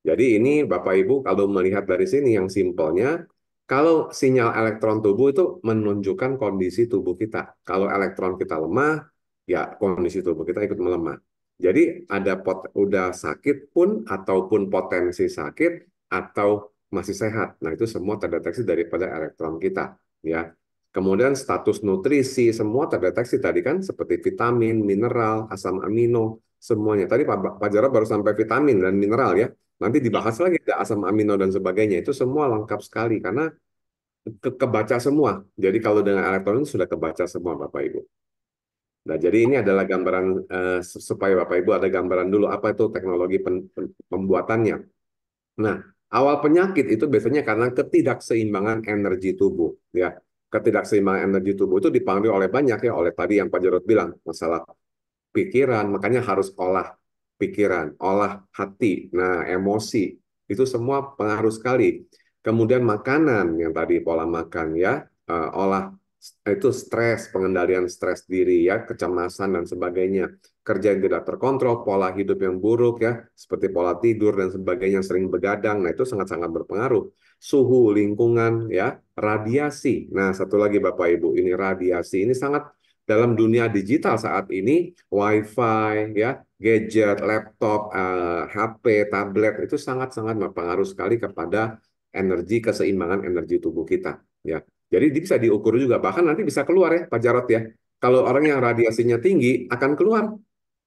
jadi ini Bapak Ibu kalau melihat dari sini yang simpelnya, kalau sinyal elektron tubuh itu menunjukkan kondisi tubuh kita. Kalau elektron kita lemah, ya kondisi tubuh kita ikut melemah. Jadi ada pot udah sakit pun ataupun potensi sakit atau masih sehat. Nah, itu semua terdeteksi daripada elektron kita, ya. Kemudian status nutrisi semua terdeteksi tadi kan seperti vitamin, mineral, asam amino, semuanya. Tadi Pak, Pak Jarod baru sampai vitamin dan mineral ya. Nanti iya. dibahas lagi ada asam amino dan sebagainya. Itu semua lengkap sekali karena ke kebaca semua. Jadi kalau dengan elektronik sudah kebaca semua Bapak Ibu. Nah, jadi ini adalah gambaran eh, supaya Bapak Ibu ada gambaran dulu apa itu teknologi pembuatannya. Nah, awal penyakit itu biasanya karena ketidakseimbangan energi tubuh, ya. Ketidakseimbangan energi tubuh itu dipanggil oleh banyak ya, oleh tadi yang Pak Jarod bilang, masalah pikiran, makanya harus olah pikiran, olah hati, nah emosi, itu semua pengaruh sekali. Kemudian makanan yang tadi pola makan ya, uh, olah itu stres, pengendalian stres diri ya, kecemasan dan sebagainya. Kerja yang tidak terkontrol, pola hidup yang buruk ya, seperti pola tidur dan sebagainya sering begadang. Nah, itu sangat-sangat berpengaruh. Suhu lingkungan ya, radiasi. Nah, satu lagi Bapak Ibu, ini radiasi ini sangat dalam dunia digital saat ini WiFi ya gadget laptop uh, eh, HP tablet itu sangat-sangat berpengaruh sekali kepada energi keseimbangan energi tubuh kita ya jadi bisa diukur juga bahkan nanti bisa keluar ya Pak Jarot ya kalau orang yang radiasinya tinggi akan keluar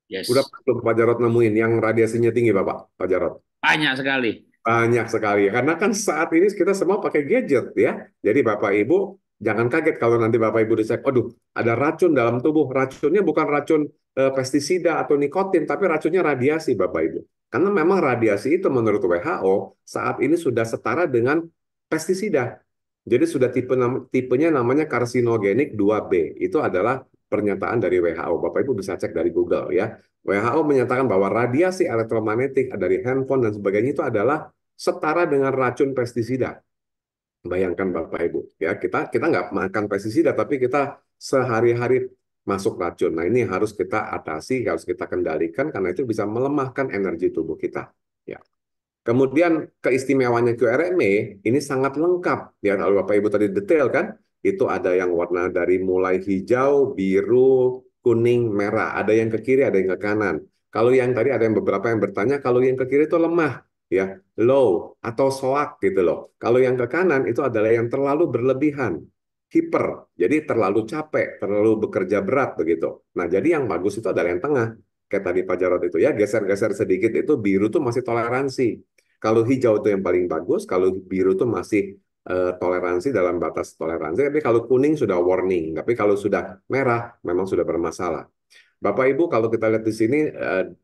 yes. udah belum Pak Jarot nemuin yang radiasinya tinggi bapak Pak Jarot banyak sekali banyak sekali karena kan saat ini kita semua pakai gadget ya jadi bapak ibu jangan kaget kalau nanti Bapak Ibu dicek, aduh ada racun dalam tubuh. Racunnya bukan racun e, pestisida atau nikotin, tapi racunnya radiasi Bapak Ibu. Karena memang radiasi itu menurut WHO saat ini sudah setara dengan pestisida. Jadi sudah tipe tipenya namanya karsinogenik 2B. Itu adalah pernyataan dari WHO. Bapak Ibu bisa cek dari Google ya. WHO menyatakan bahwa radiasi elektromagnetik dari handphone dan sebagainya itu adalah setara dengan racun pestisida. Bayangkan Bapak Ibu, ya kita kita nggak makan pestisida, tapi kita sehari-hari masuk racun. Nah ini harus kita atasi, harus kita kendalikan karena itu bisa melemahkan energi tubuh kita. Ya. Kemudian keistimewaannya QRME ini sangat lengkap. Ya kalau Bapak Ibu tadi detail kan, itu ada yang warna dari mulai hijau, biru, kuning, merah. Ada yang ke kiri, ada yang ke kanan. Kalau yang tadi ada yang beberapa yang bertanya, kalau yang ke kiri itu lemah ya low atau soak gitu loh. Kalau yang ke kanan itu adalah yang terlalu berlebihan, hiper, jadi terlalu capek, terlalu bekerja berat begitu. Nah jadi yang bagus itu adalah yang tengah. Kayak tadi Pak Jarot itu ya geser-geser sedikit itu biru tuh masih toleransi. Kalau hijau itu yang paling bagus, kalau biru tuh masih eh, toleransi dalam batas toleransi. Tapi kalau kuning sudah warning, tapi kalau sudah merah memang sudah bermasalah. Bapak Ibu kalau kita lihat di sini eh,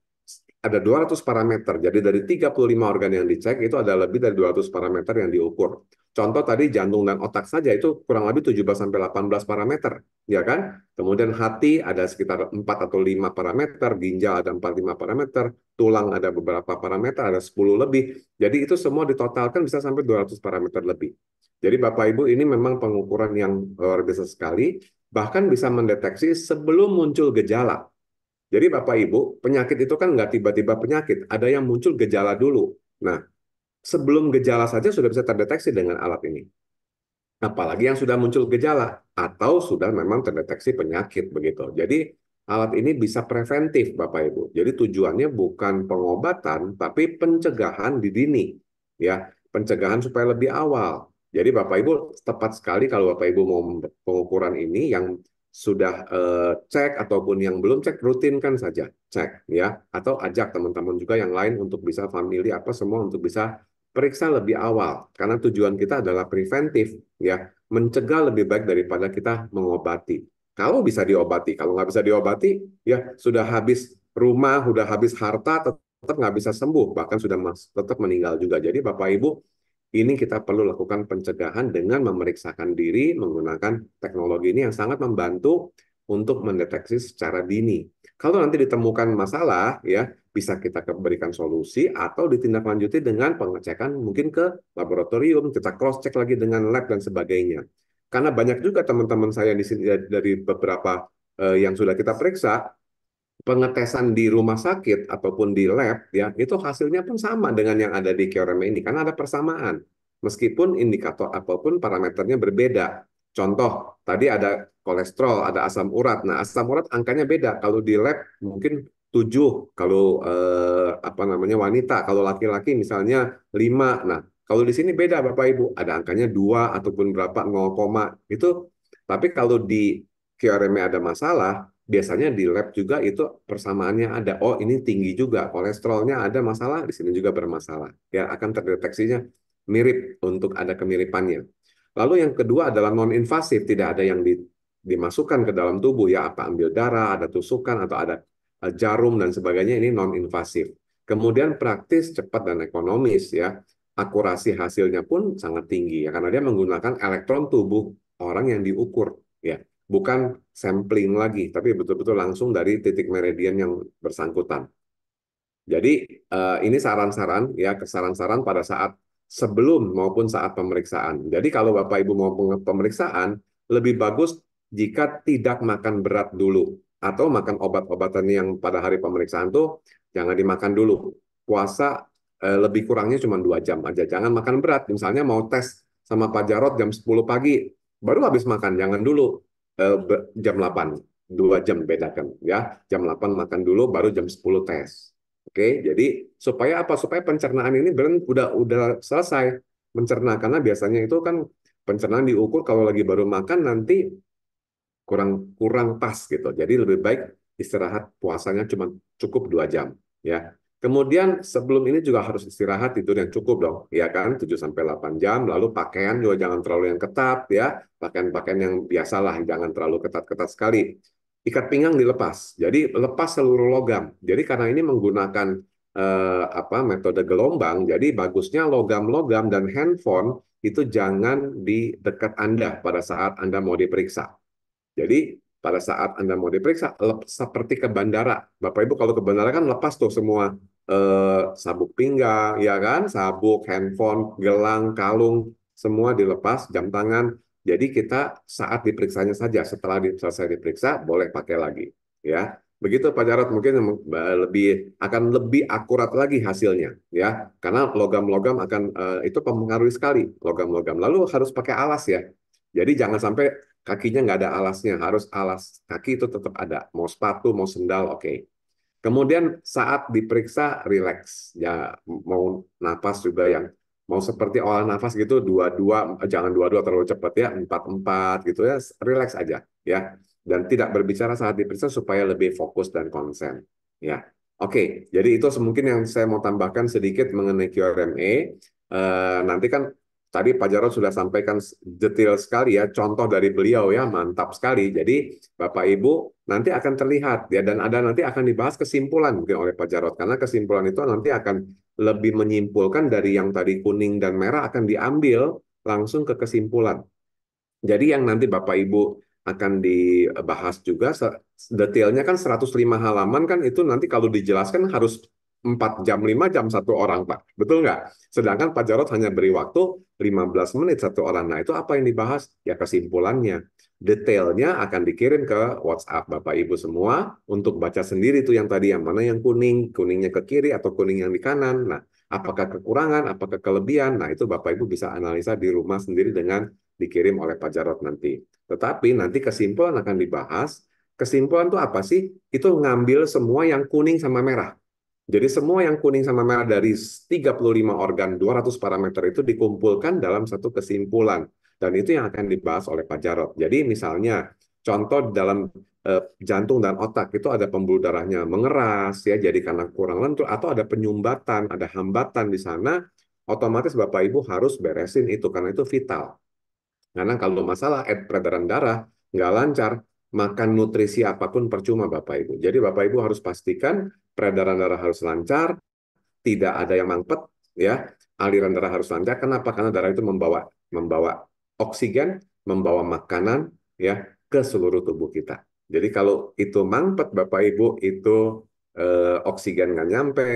ada 200 parameter. Jadi dari 35 organ yang dicek itu ada lebih dari 200 parameter yang diukur. Contoh tadi jantung dan otak saja itu kurang lebih 17 sampai 18 parameter, ya kan? Kemudian hati ada sekitar 4 atau 5 parameter, ginjal ada 4 5 parameter, tulang ada beberapa parameter, ada 10 lebih. Jadi itu semua ditotalkan bisa sampai 200 parameter lebih. Jadi Bapak Ibu ini memang pengukuran yang luar biasa sekali, bahkan bisa mendeteksi sebelum muncul gejala. Jadi Bapak Ibu, penyakit itu kan nggak tiba-tiba penyakit. Ada yang muncul gejala dulu. Nah, sebelum gejala saja sudah bisa terdeteksi dengan alat ini. Apalagi yang sudah muncul gejala atau sudah memang terdeteksi penyakit begitu. Jadi alat ini bisa preventif Bapak Ibu. Jadi tujuannya bukan pengobatan tapi pencegahan di dini ya, pencegahan supaya lebih awal. Jadi Bapak Ibu tepat sekali kalau Bapak Ibu mau pengukuran ini yang sudah uh, cek ataupun yang belum cek rutinkan saja cek ya atau ajak teman-teman juga yang lain untuk bisa family apa semua untuk bisa periksa lebih awal karena tujuan kita adalah preventif ya mencegah lebih baik daripada kita mengobati kalau bisa diobati kalau nggak bisa diobati ya sudah habis rumah sudah habis harta tetap nggak bisa sembuh bahkan sudah tetap meninggal juga jadi bapak ibu ini kita perlu lakukan pencegahan dengan memeriksakan diri menggunakan teknologi ini yang sangat membantu untuk mendeteksi secara dini. Kalau nanti ditemukan masalah, ya bisa kita berikan solusi atau ditindaklanjuti dengan pengecekan mungkin ke laboratorium, kita cross check lagi dengan lab dan sebagainya. Karena banyak juga teman-teman saya di sini dari beberapa eh, yang sudah kita periksa pengetesan di rumah sakit ataupun di lab ya itu hasilnya pun sama dengan yang ada di QRM ini karena ada persamaan meskipun indikator apapun parameternya berbeda. Contoh tadi ada kolesterol, ada asam urat. Nah, asam urat angkanya beda. Kalau di lab mungkin 7 kalau eh, apa namanya wanita, kalau laki-laki misalnya 5. Nah, kalau di sini beda Bapak Ibu, ada angkanya 2 ataupun berapa 0, itu tapi kalau di QRM ada masalah, biasanya di lab juga itu persamaannya ada. Oh, ini tinggi juga, kolesterolnya ada masalah, di sini juga bermasalah. Ya, akan terdeteksinya mirip untuk ada kemiripannya. Lalu yang kedua adalah non-invasif, tidak ada yang di, dimasukkan ke dalam tubuh ya, apa ambil darah, ada tusukan atau ada eh, jarum dan sebagainya ini non-invasif. Kemudian praktis, cepat dan ekonomis ya. Akurasi hasilnya pun sangat tinggi ya karena dia menggunakan elektron tubuh orang yang diukur ya bukan sampling lagi, tapi betul-betul langsung dari titik meridian yang bersangkutan. Jadi eh, ini saran-saran ya, kesaran-saran pada saat sebelum maupun saat pemeriksaan. Jadi kalau Bapak Ibu mau pemeriksaan, lebih bagus jika tidak makan berat dulu atau makan obat-obatan yang pada hari pemeriksaan tuh jangan dimakan dulu. Puasa eh, lebih kurangnya cuma dua jam aja, jangan makan berat. Misalnya mau tes sama Pak Jarot jam 10 pagi, baru habis makan, jangan dulu uh, jam 8, dua jam bedakan ya. Jam 8 makan dulu baru jam 10 tes. Oke, jadi supaya apa? Supaya pencernaan ini benar udah udah selesai mencerna karena biasanya itu kan pencernaan diukur kalau lagi baru makan nanti kurang kurang pas gitu. Jadi lebih baik istirahat puasanya cuma cukup dua jam ya Kemudian sebelum ini juga harus istirahat tidur yang cukup dong, ya kan? 7 sampai 8 jam, lalu pakaian juga jangan terlalu yang ketat ya. Pakaian-pakaian yang biasalah, jangan terlalu ketat-ketat sekali. Ikat pinggang dilepas. Jadi lepas seluruh logam. Jadi karena ini menggunakan eh, apa metode gelombang, jadi bagusnya logam-logam dan handphone itu jangan di dekat Anda pada saat Anda mau diperiksa. Jadi pada saat Anda mau diperiksa, seperti ke bandara. Bapak Ibu kalau ke bandara kan lepas tuh semua eh, sabuk pinggang, ya kan, sabuk, handphone, gelang, kalung, semua dilepas, jam tangan. Jadi kita saat diperiksanya saja, setelah selesai diperiksa boleh pakai lagi, ya. Begitu Pak Jarot mungkin lebih akan lebih akurat lagi hasilnya, ya. Karena logam-logam akan eh, itu mempengaruhi sekali logam-logam. Lalu harus pakai alas ya. Jadi jangan sampai kakinya nggak ada alasnya, harus alas kaki itu tetap ada. Mau sepatu, mau sendal, oke. Okay. Kemudian saat diperiksa relax, ya mau nafas juga yang mau seperti olah nafas gitu dua-dua eh, jangan dua-dua terlalu cepat ya empat-empat gitu ya relax aja ya dan tidak berbicara saat diperiksa supaya lebih fokus dan konsen ya oke jadi itu semungkin yang saya mau tambahkan sedikit mengenai QRMA E eh, nanti kan tadi Pak Jarod sudah sampaikan detail sekali ya contoh dari beliau ya mantap sekali jadi Bapak Ibu nanti akan terlihat ya dan ada nanti akan dibahas kesimpulan mungkin oleh Pak Jarot karena kesimpulan itu nanti akan lebih menyimpulkan dari yang tadi kuning dan merah akan diambil langsung ke kesimpulan. Jadi yang nanti Bapak Ibu akan dibahas juga detailnya kan 105 halaman kan itu nanti kalau dijelaskan harus 4 jam 5 jam satu orang Pak. Betul nggak? Sedangkan Pak Jarot hanya beri waktu 15 menit satu orang. Nah itu apa yang dibahas? Ya kesimpulannya detailnya akan dikirim ke WhatsApp Bapak Ibu semua untuk baca sendiri tuh yang tadi yang mana yang kuning, kuningnya ke kiri atau kuning yang di kanan. Nah, apakah kekurangan, apakah kelebihan? Nah, itu Bapak Ibu bisa analisa di rumah sendiri dengan dikirim oleh Pak Jarot nanti. Tetapi nanti kesimpulan akan dibahas. Kesimpulan itu apa sih? Itu ngambil semua yang kuning sama merah. Jadi semua yang kuning sama merah dari 35 organ 200 parameter itu dikumpulkan dalam satu kesimpulan dan itu yang akan dibahas oleh Pak Jarot. Jadi misalnya contoh dalam eh, jantung dan otak itu ada pembuluh darahnya mengeras ya jadi karena kurang lentur atau ada penyumbatan, ada hambatan di sana, otomatis Bapak Ibu harus beresin itu karena itu vital. Karena kalau masalah eh, peredaran darah nggak lancar, makan nutrisi apapun percuma Bapak Ibu. Jadi Bapak Ibu harus pastikan peredaran darah harus lancar, tidak ada yang mangpet ya, aliran darah harus lancar. Kenapa? Karena darah itu membawa membawa oksigen membawa makanan ya ke seluruh tubuh kita. Jadi kalau itu mampet Bapak Ibu itu eh, oksigen nggak nyampe,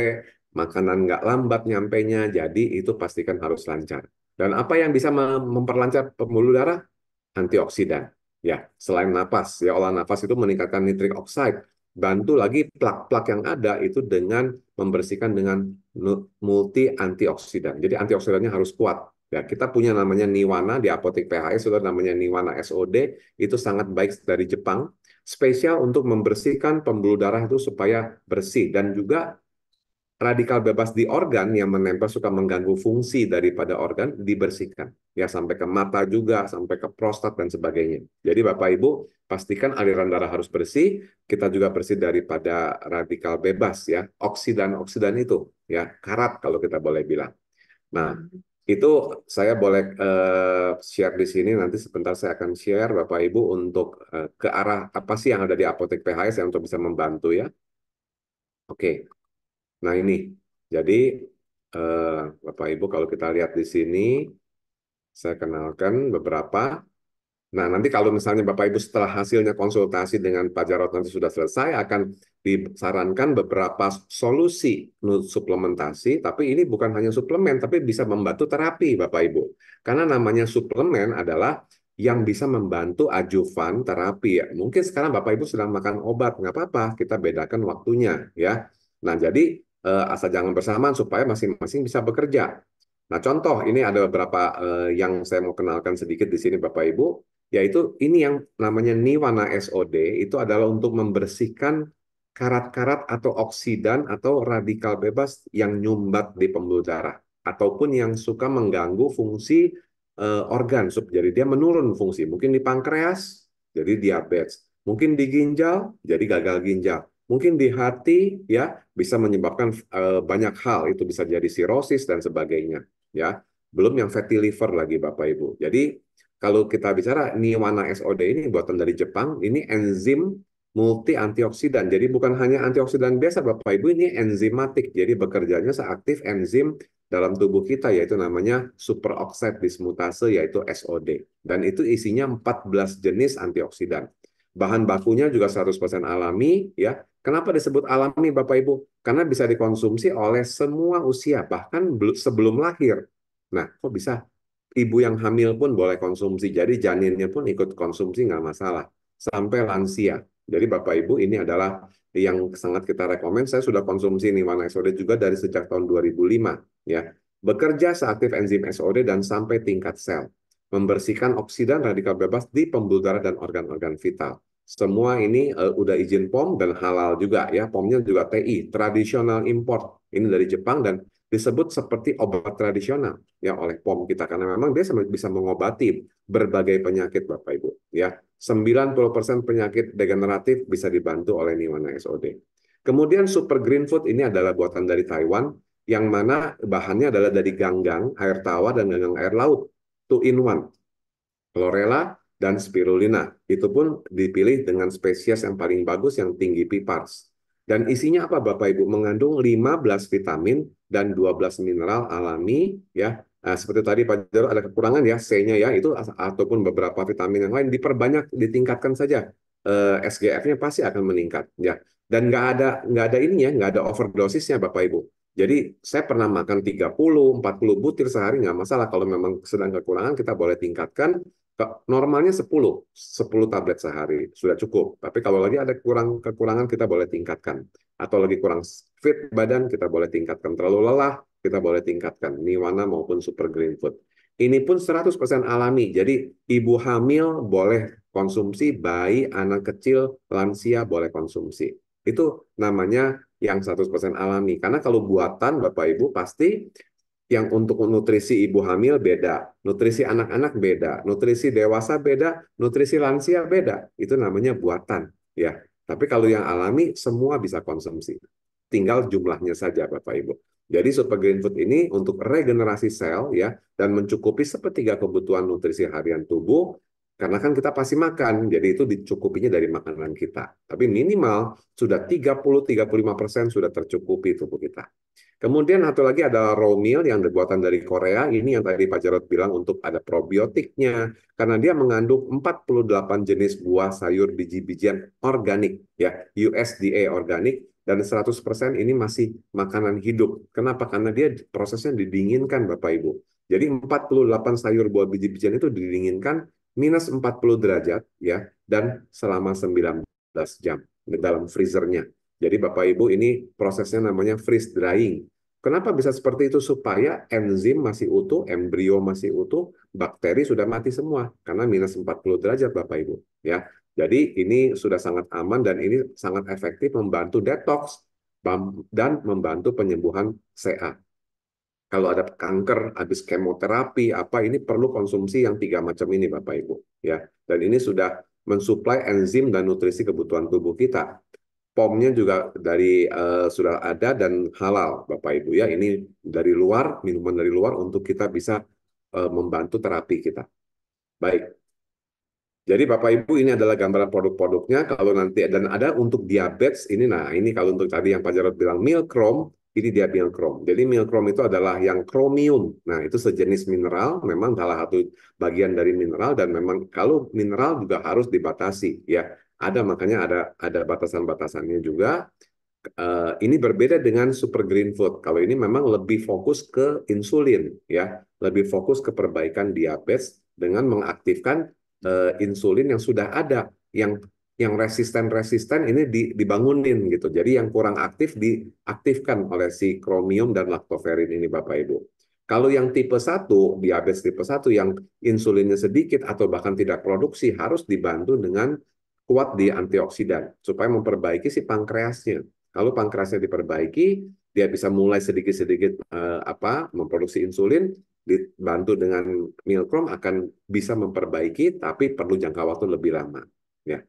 makanan nggak lambat nyampenya, jadi itu pastikan harus lancar. Dan apa yang bisa memperlancar pembuluh darah? Antioksidan. Ya, selain nafas, ya olah nafas itu meningkatkan nitrik oxide. Bantu lagi plak-plak yang ada itu dengan membersihkan dengan multi antioksidan. Jadi antioksidannya harus kuat. Ya, kita punya namanya Niwana di apotek PHS, sudah namanya Niwana SOD, itu sangat baik dari Jepang, spesial untuk membersihkan pembuluh darah itu supaya bersih dan juga radikal bebas di organ yang menempel suka mengganggu fungsi daripada organ dibersihkan. Ya sampai ke mata juga, sampai ke prostat dan sebagainya. Jadi Bapak Ibu, pastikan aliran darah harus bersih, kita juga bersih daripada radikal bebas ya, oksidan-oksidan itu ya, karat kalau kita boleh bilang. Nah, itu saya boleh uh, share di sini nanti sebentar saya akan share Bapak Ibu untuk uh, ke arah apa sih yang ada di apotek PHS yang untuk bisa membantu ya. Oke. Nah, ini. Jadi uh, Bapak Ibu kalau kita lihat di sini saya kenalkan beberapa Nah, nanti kalau misalnya Bapak Ibu setelah hasilnya konsultasi dengan Pak Jarot nanti sudah selesai, akan disarankan beberapa solusi suplementasi, tapi ini bukan hanya suplemen, tapi bisa membantu terapi Bapak Ibu. Karena namanya suplemen adalah yang bisa membantu ajuvan terapi. Mungkin sekarang Bapak Ibu sedang makan obat, nggak apa-apa, kita bedakan waktunya ya. Nah, jadi eh, asal jangan bersamaan supaya masing-masing bisa bekerja. Nah, contoh ini ada beberapa eh, yang saya mau kenalkan sedikit di sini Bapak Ibu yaitu ini yang namanya niwana SOD itu adalah untuk membersihkan karat-karat atau oksidan atau radikal bebas yang nyumbat di pembuluh darah ataupun yang suka mengganggu fungsi eh, organ sub jadi dia menurun fungsi mungkin di pankreas jadi diabetes mungkin di ginjal jadi gagal ginjal mungkin di hati ya bisa menyebabkan eh, banyak hal itu bisa jadi sirosis dan sebagainya ya belum yang fatty liver lagi Bapak Ibu jadi kalau kita bicara Niwana SOD ini buatan dari Jepang, ini enzim multi antioksidan. Jadi bukan hanya antioksidan biasa Bapak Ibu, ini enzimatik. Jadi bekerjanya seaktif enzim dalam tubuh kita yaitu namanya superoksid dismutase yaitu SOD. Dan itu isinya 14 jenis antioksidan. Bahan bakunya juga 100% alami ya. Kenapa disebut alami Bapak Ibu? Karena bisa dikonsumsi oleh semua usia bahkan sebelum lahir. Nah, kok bisa ibu yang hamil pun boleh konsumsi. Jadi janinnya pun ikut konsumsi nggak masalah. Sampai lansia. Jadi Bapak Ibu ini adalah yang sangat kita rekomend. Saya sudah konsumsi nih warna SOD juga dari sejak tahun 2005 ya. Bekerja seaktif enzim SOD dan sampai tingkat sel. Membersihkan oksidan radikal bebas di pembuluh darah dan organ-organ vital. Semua ini uh, udah izin POM dan halal juga ya. POMnya juga TI, tradisional import. Ini dari Jepang dan disebut seperti obat tradisional ya oleh POM kita karena memang dia bisa mengobati berbagai penyakit Bapak Ibu ya. 90% penyakit degeneratif bisa dibantu oleh Niwana SOD. Kemudian super green food ini adalah buatan dari Taiwan yang mana bahannya adalah dari ganggang air tawar dan ganggang air laut two in one. Chlorella dan spirulina. Itu pun dipilih dengan spesies yang paling bagus yang tinggi pipars. Dan isinya apa Bapak Ibu? Mengandung 15 vitamin dan 12 mineral alami ya. Nah, seperti tadi Pak Jarod ada kekurangan ya C-nya ya itu ataupun beberapa vitamin yang lain diperbanyak ditingkatkan saja eh, SGF-nya pasti akan meningkat ya. Dan nggak ada nggak ada ininya, nggak ada overdosisnya Bapak Ibu. Jadi saya pernah makan 30, 40 butir sehari nggak masalah. Kalau memang sedang kekurangan kita boleh tingkatkan. Normalnya 10, 10 tablet sehari sudah cukup. Tapi kalau lagi ada kurang kekurangan kita boleh tingkatkan atau lagi kurang fit badan, kita boleh tingkatkan. Terlalu lelah, kita boleh tingkatkan. Niwana maupun Super Green Food. Ini pun 100% alami. Jadi ibu hamil boleh konsumsi, bayi, anak kecil, lansia boleh konsumsi. Itu namanya yang 100% alami. Karena kalau buatan Bapak Ibu pasti yang untuk nutrisi ibu hamil beda, nutrisi anak-anak beda, nutrisi dewasa beda, nutrisi lansia beda. Itu namanya buatan, ya. Tapi kalau yang alami, semua bisa konsumsi. Tinggal jumlahnya saja, Bapak Ibu. Jadi super green food ini untuk regenerasi sel ya dan mencukupi sepertiga kebutuhan nutrisi harian tubuh karena kan kita pasti makan, jadi itu dicukupinya dari makanan kita. Tapi minimal sudah 30-35% sudah tercukupi tubuh kita. Kemudian satu lagi adalah raw meal yang dibuatan dari Korea. Ini yang tadi Pak Jarod bilang untuk ada probiotiknya. Karena dia mengandung 48 jenis buah sayur biji-bijian organik. ya USDA organik. Dan 100% ini masih makanan hidup. Kenapa? Karena dia prosesnya didinginkan Bapak Ibu. Jadi 48 sayur buah biji-bijian itu didinginkan minus 40 derajat ya dan selama 19 jam dalam freezernya. Jadi Bapak Ibu ini prosesnya namanya freeze drying. Kenapa bisa seperti itu? Supaya enzim masih utuh, embrio masih utuh, bakteri sudah mati semua karena minus 40 derajat Bapak Ibu, ya. Jadi ini sudah sangat aman dan ini sangat efektif membantu detox dan membantu penyembuhan CA. Kalau ada kanker habis kemoterapi apa ini perlu konsumsi yang tiga macam ini Bapak Ibu, ya. Dan ini sudah mensuplai enzim dan nutrisi kebutuhan tubuh kita pomnya juga dari uh, sudah ada dan halal, Bapak Ibu ya. Ini dari luar, minuman dari luar untuk kita bisa uh, membantu terapi kita. Baik. Jadi Bapak Ibu ini adalah gambaran produk-produknya kalau nanti dan ada untuk diabetes ini nah ini kalau untuk tadi yang Pak Jarod bilang milkrom ini dia milkrom. Jadi milkrom itu adalah yang kromium. Nah, itu sejenis mineral, memang salah satu bagian dari mineral dan memang kalau mineral juga harus dibatasi ya ada makanya ada ada batasan-batasannya juga. Uh, ini berbeda dengan super green food. Kalau ini memang lebih fokus ke insulin ya, lebih fokus ke perbaikan diabetes dengan mengaktifkan uh, insulin yang sudah ada yang yang resisten-resisten ini dibangunin gitu. Jadi yang kurang aktif diaktifkan oleh si kromium dan laktoferin ini Bapak Ibu. Kalau yang tipe 1, diabetes tipe 1 yang insulinnya sedikit atau bahkan tidak produksi harus dibantu dengan kuat di antioksidan supaya memperbaiki si pankreasnya. Kalau pankreasnya diperbaiki, dia bisa mulai sedikit-sedikit eh, apa memproduksi insulin dibantu dengan milkrom akan bisa memperbaiki tapi perlu jangka waktu lebih lama ya.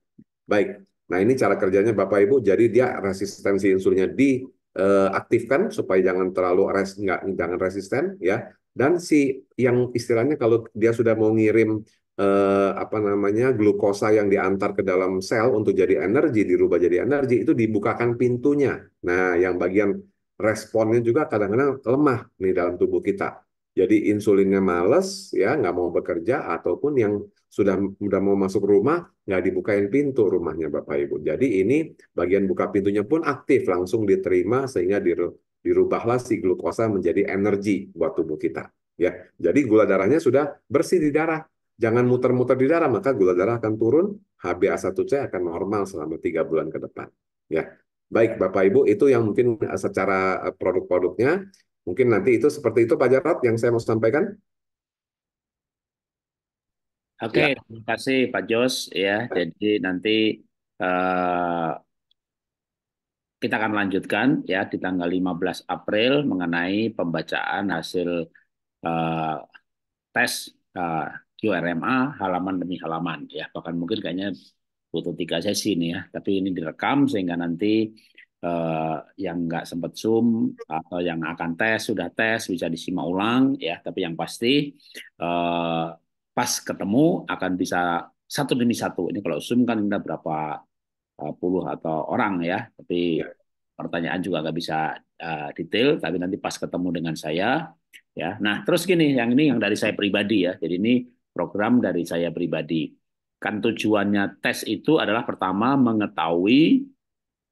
Baik. Nah, ini cara kerjanya Bapak Ibu. Jadi dia resistensi insulinnya diaktifkan eh, supaya jangan terlalu res nggak jangan resisten ya. Dan si yang istilahnya kalau dia sudah mau ngirim Eh, apa namanya glukosa yang diantar ke dalam sel untuk jadi energi dirubah jadi energi itu dibukakan pintunya. Nah, yang bagian responnya juga kadang-kadang lemah nih dalam tubuh kita. Jadi insulinnya males ya nggak mau bekerja ataupun yang sudah sudah mau masuk rumah nggak dibukain pintu rumahnya Bapak Ibu. Jadi ini bagian buka pintunya pun aktif langsung diterima sehingga dirubahlah si glukosa menjadi energi buat tubuh kita. Ya, jadi gula darahnya sudah bersih di darah, jangan muter-muter di darah, maka gula darah akan turun, HbA1c akan normal selama tiga bulan ke depan. Ya, baik Bapak Ibu, itu yang mungkin eh, secara eh, produk-produknya. Mungkin nanti itu seperti itu Pak Jarot yang saya mau sampaikan. Oke, ya. terima kasih Pak Jos ya. ya. Jadi nanti uh, kita akan lanjutkan ya di tanggal 15 April mengenai pembacaan hasil uh, tes uh, QRMA halaman demi halaman ya bahkan mungkin kayaknya butuh tiga sesi nih ya tapi ini direkam sehingga nanti eh, yang nggak sempat zoom atau yang akan tes sudah tes bisa disimak ulang ya tapi yang pasti eh, pas ketemu akan bisa satu demi satu ini kalau zoom kan udah berapa eh, puluh atau orang ya tapi iya. pertanyaan juga nggak bisa uh, detail tapi nanti pas ketemu dengan saya ya nah terus gini yang ini yang dari saya pribadi ya jadi ini program dari saya pribadi. Kan tujuannya tes itu adalah pertama mengetahui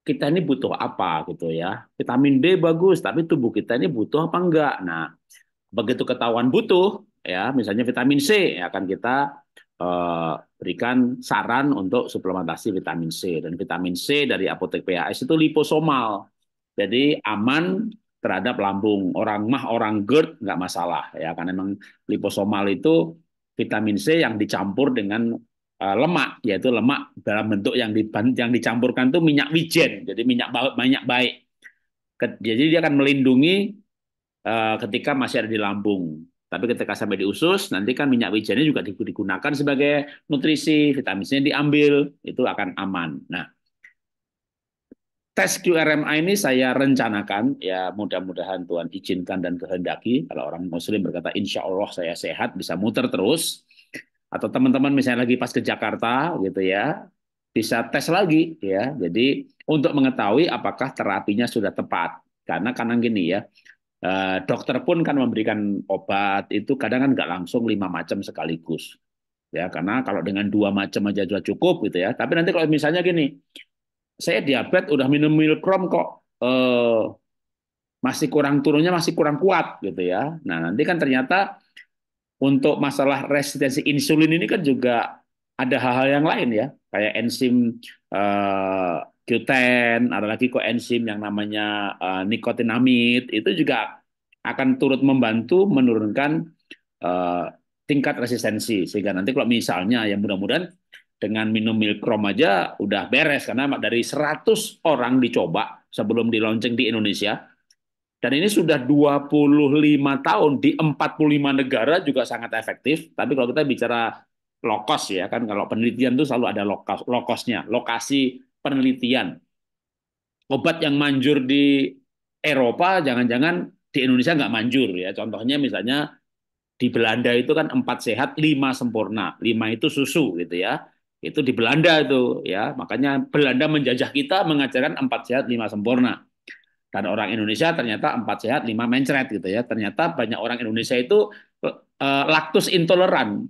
kita ini butuh apa gitu ya. Vitamin B bagus, tapi tubuh kita ini butuh apa enggak. Nah, begitu ketahuan butuh ya, misalnya vitamin C ya akan kita eh, berikan saran untuk suplementasi vitamin C dan vitamin C dari apotek PHS itu liposomal. Jadi aman terhadap lambung. Orang mah orang GERD nggak masalah ya karena memang liposomal itu vitamin C yang dicampur dengan eh, lemak yaitu lemak dalam bentuk yang yang dicampurkan itu minyak wijen jadi minyak banyak baik jadi dia akan melindungi eh, ketika masih ada di lambung tapi ketika sampai di usus nanti kan minyak wijennya juga digunakan sebagai nutrisi vitaminnya diambil itu akan aman nah tes QRMA ini saya rencanakan ya mudah-mudahan Tuhan izinkan dan kehendaki kalau orang muslim berkata insya Allah saya sehat bisa muter terus atau teman-teman misalnya lagi pas ke Jakarta gitu ya bisa tes lagi ya jadi untuk mengetahui apakah terapinya sudah tepat karena kadang gini ya eh, dokter pun kan memberikan obat itu kadang kan nggak langsung lima macam sekaligus ya karena kalau dengan dua macam aja sudah cukup gitu ya tapi nanti kalau misalnya gini saya diabetes udah minum milkrom kok eh, masih kurang turunnya masih kurang kuat gitu ya. Nah nanti kan ternyata untuk masalah resistensi insulin ini kan juga ada hal-hal yang lain ya, kayak enzim eh, Q10, ada lagi kok enzim yang namanya eh, nikotinamid itu juga akan turut membantu menurunkan eh, tingkat resistensi sehingga nanti kalau misalnya ya mudah-mudahan dengan minum milkrom aja udah beres karena dari 100 orang dicoba sebelum di launching di Indonesia dan ini sudah 25 tahun di 45 negara juga sangat efektif tapi kalau kita bicara lokos ya kan kalau penelitian itu selalu ada lokos lokosnya lokasi penelitian obat yang manjur di Eropa jangan-jangan di Indonesia nggak manjur ya contohnya misalnya di Belanda itu kan empat sehat lima sempurna lima itu susu gitu ya itu di Belanda itu ya makanya Belanda menjajah kita mengajarkan empat sehat lima sempurna dan orang Indonesia ternyata empat sehat lima mencret gitu ya ternyata banyak orang Indonesia itu uh, laktus intoleran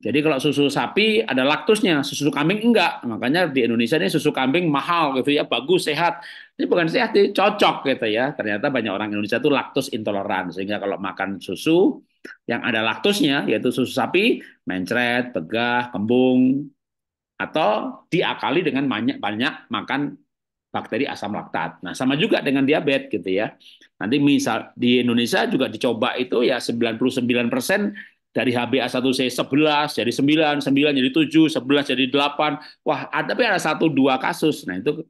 jadi kalau susu sapi ada laktusnya, susu kambing enggak. Makanya di Indonesia ini susu kambing mahal gitu ya, bagus, sehat. Ini bukan sehat, ini cocok gitu ya. Ternyata banyak orang Indonesia itu laktus intoleran. Sehingga kalau makan susu, yang ada laktusnya yaitu susu sapi, mencret, begah, kembung atau diakali dengan banyak banyak makan bakteri asam laktat. Nah, sama juga dengan diabetes gitu ya. Nanti misal di Indonesia juga dicoba itu ya 99% dari HbA1c 11 jadi 9, 9 jadi 7, 11 jadi 8. Wah, tapi ada satu dua kasus. Nah, itu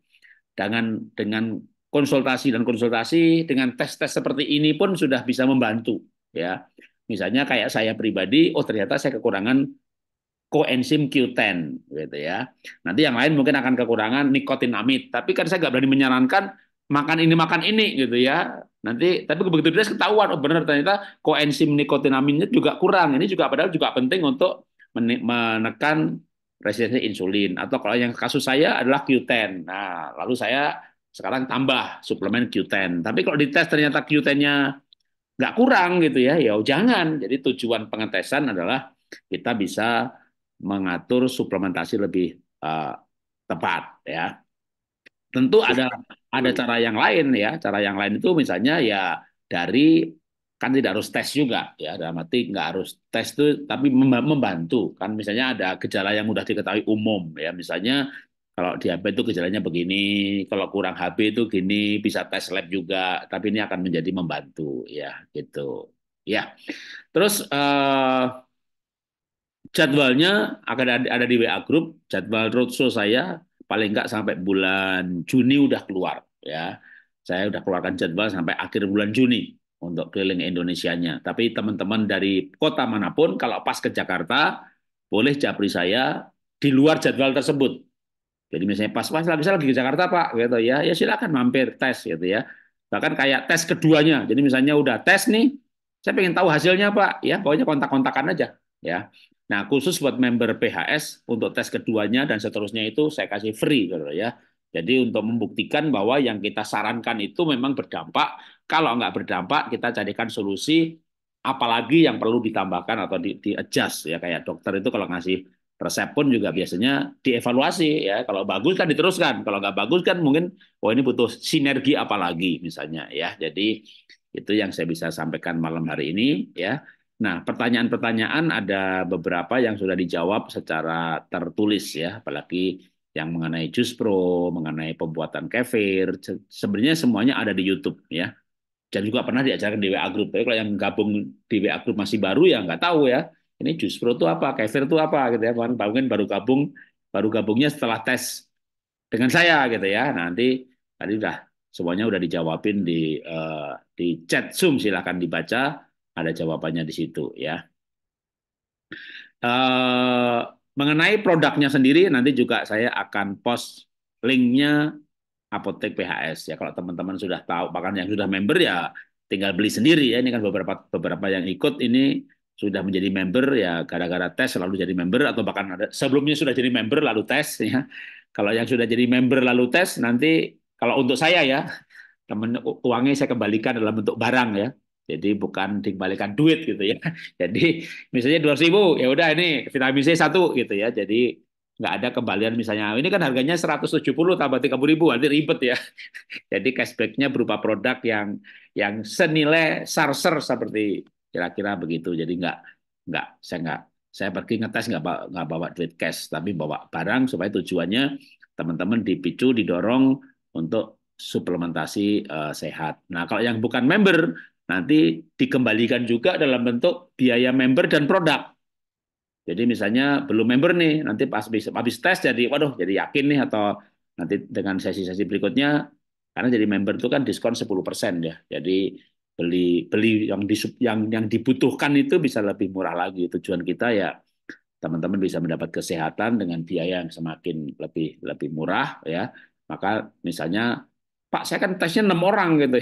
dengan dengan konsultasi dan konsultasi dengan tes-tes seperti ini pun sudah bisa membantu ya. Misalnya kayak saya pribadi, oh ternyata saya kekurangan koenzim Q10 gitu ya. Nanti yang lain mungkin akan kekurangan nikotinamid, tapi kan saya nggak berani menyarankan makan ini makan ini gitu ya. Nanti tapi begitu dia ketahuan oh benar ternyata koenzim nikotinamidnya juga kurang. Ini juga padahal juga penting untuk menekan resistensi insulin atau kalau yang kasus saya adalah Q10. Nah, lalu saya sekarang tambah suplemen Q10. Tapi kalau dites ternyata Q10-nya nggak kurang gitu ya ya jangan jadi tujuan pengetesan adalah kita bisa mengatur suplementasi lebih uh, tepat ya tentu ada ada cara yang lain ya cara yang lain itu misalnya ya dari kan tidak harus tes juga ya dalam arti nggak harus tes itu tapi membantu kan misalnya ada gejala yang mudah diketahui umum ya misalnya kalau diabetes itu gejalanya begini, kalau kurang HB itu gini, bisa tes lab juga, tapi ini akan menjadi membantu ya gitu. Ya. Terus eh, jadwalnya akan ada, di WA group, jadwal roadshow saya paling enggak sampai bulan Juni udah keluar ya. Saya udah keluarkan jadwal sampai akhir bulan Juni untuk keliling Indonesianya. Tapi teman-teman dari kota manapun kalau pas ke Jakarta boleh japri saya di luar jadwal tersebut jadi misalnya pas pas lagi lagi ke Jakarta Pak, gitu ya, ya silakan mampir tes gitu ya. Bahkan kayak tes keduanya. Jadi misalnya udah tes nih, saya pengen tahu hasilnya Pak, ya pokoknya kontak-kontakan aja, ya. Nah khusus buat member PHS untuk tes keduanya dan seterusnya itu saya kasih free, gitu ya. Jadi untuk membuktikan bahwa yang kita sarankan itu memang berdampak. Kalau nggak berdampak, kita carikan solusi apalagi yang perlu ditambahkan atau di, di adjust ya kayak dokter itu kalau ngasih resep pun juga biasanya dievaluasi ya kalau bagus kan diteruskan kalau nggak bagus kan mungkin oh ini butuh sinergi apalagi misalnya ya jadi itu yang saya bisa sampaikan malam hari ini ya nah pertanyaan-pertanyaan ada beberapa yang sudah dijawab secara tertulis ya apalagi yang mengenai jus pro mengenai pembuatan kefir sebenarnya semuanya ada di YouTube ya dan juga pernah diajarkan di WA group tapi kalau yang gabung di WA group masih baru ya nggak tahu ya ini Juspro itu apa, kefir itu apa gitu ya. Mungkin baru gabung, baru gabungnya setelah tes dengan saya gitu ya. Nah, nanti tadi udah semuanya udah dijawabin di uh, di chat Zoom silahkan dibaca ada jawabannya di situ ya. Uh, mengenai produknya sendiri nanti juga saya akan post linknya apotek PHS ya kalau teman-teman sudah tahu bahkan yang sudah member ya tinggal beli sendiri ya ini kan beberapa beberapa yang ikut ini sudah menjadi member ya gara-gara tes lalu jadi member atau bahkan ada sebelumnya sudah jadi member lalu tes [laughs] ya. Kalau yang sudah jadi member lalu tes nanti kalau untuk saya ya temen uangnya saya kembalikan dalam bentuk barang ya. Jadi bukan dikembalikan duit gitu ya. [laughs] Jadi misalnya dua ribu ya udah ini vitamin C satu gitu ya. Jadi nggak ada kembalian misalnya ini kan harganya 170 tambah tiga puluh ribu nanti ribet ya [laughs] jadi cashbacknya berupa produk yang yang senilai sarser seperti Kira-kira begitu. Jadi nggak nggak saya nggak saya pergi ngetes nggak bawa, nggak bawa duit cash, tapi bawa barang supaya tujuannya teman-teman dipicu, didorong untuk suplementasi uh, sehat. Nah, kalau yang bukan member nanti dikembalikan juga dalam bentuk biaya member dan produk. Jadi misalnya belum member nih, nanti pas habis, habis tes jadi waduh jadi yakin nih atau nanti dengan sesi-sesi berikutnya karena jadi member itu kan diskon 10% ya. Jadi beli beli yang di, yang yang dibutuhkan itu bisa lebih murah lagi. Tujuan kita ya teman-teman bisa mendapat kesehatan dengan biaya yang semakin lebih lebih murah ya. Maka misalnya Pak saya kan tesnya enam orang gitu.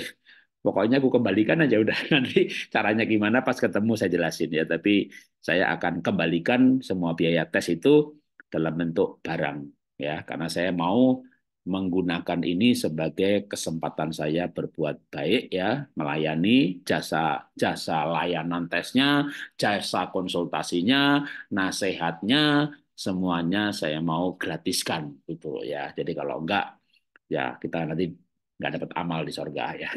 Pokoknya aku kembalikan aja udah [laughs] nanti caranya gimana pas ketemu saya jelasin ya. Tapi saya akan kembalikan semua biaya tes itu dalam bentuk barang ya karena saya mau menggunakan ini sebagai kesempatan saya berbuat baik ya, melayani jasa jasa layanan tesnya, jasa konsultasinya, nasihatnya, semuanya saya mau gratiskan gitu ya. Jadi kalau enggak ya kita nanti nggak dapat amal di sorga ya.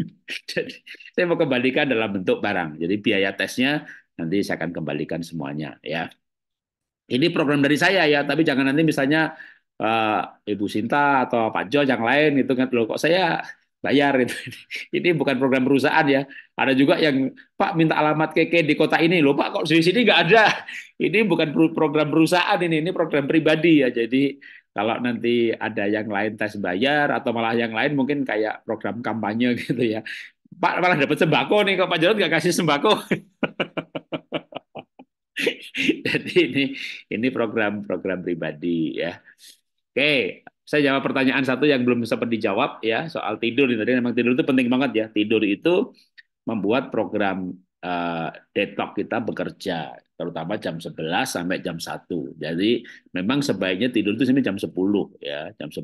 [laughs] Jadi saya mau kembalikan dalam bentuk barang. Jadi biaya tesnya nanti saya akan kembalikan semuanya ya. Ini program dari saya ya, tapi jangan nanti misalnya uh, Ibu Sinta atau Pak Jo yang lain itu kan loh kok saya bayar itu [laughs] ini bukan program perusahaan ya ada juga yang Pak minta alamat keke di kota ini loh Pak kok di sini nggak ada [laughs] ini bukan program perusahaan ini ini program pribadi ya jadi kalau nanti ada yang lain tes bayar atau malah yang lain mungkin kayak program kampanye [laughs] gitu ya Pak malah dapat sembako nih kok Pak Jarod nggak kasih sembako jadi ini ini program program pribadi ya Oke, saya jawab pertanyaan satu yang belum sempat dijawab ya soal tidur. Tadi memang tidur itu penting banget ya. Tidur itu membuat program uh, eh, detox kita bekerja, terutama jam 11 sampai jam 1. Jadi memang sebaiknya tidur itu ya. sampai jam 10 ya, jam 10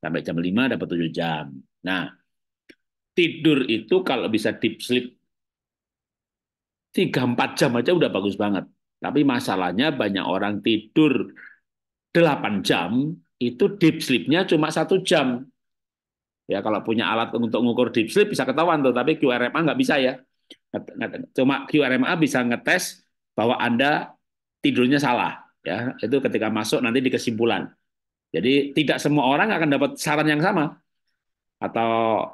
sampai jam 5 dapat 7 jam. Nah, tidur itu kalau bisa deep sleep 3 4 jam aja udah bagus banget. Tapi masalahnya banyak orang tidur 8 jam, itu deep sleep-nya cuma satu jam. Ya kalau punya alat untuk mengukur deep sleep bisa ketahuan tuh, tapi QRMA nggak bisa ya. Cuma QRMA bisa ngetes bahwa Anda tidurnya salah. Ya, itu ketika masuk nanti di kesimpulan. Jadi tidak semua orang akan dapat saran yang sama. Atau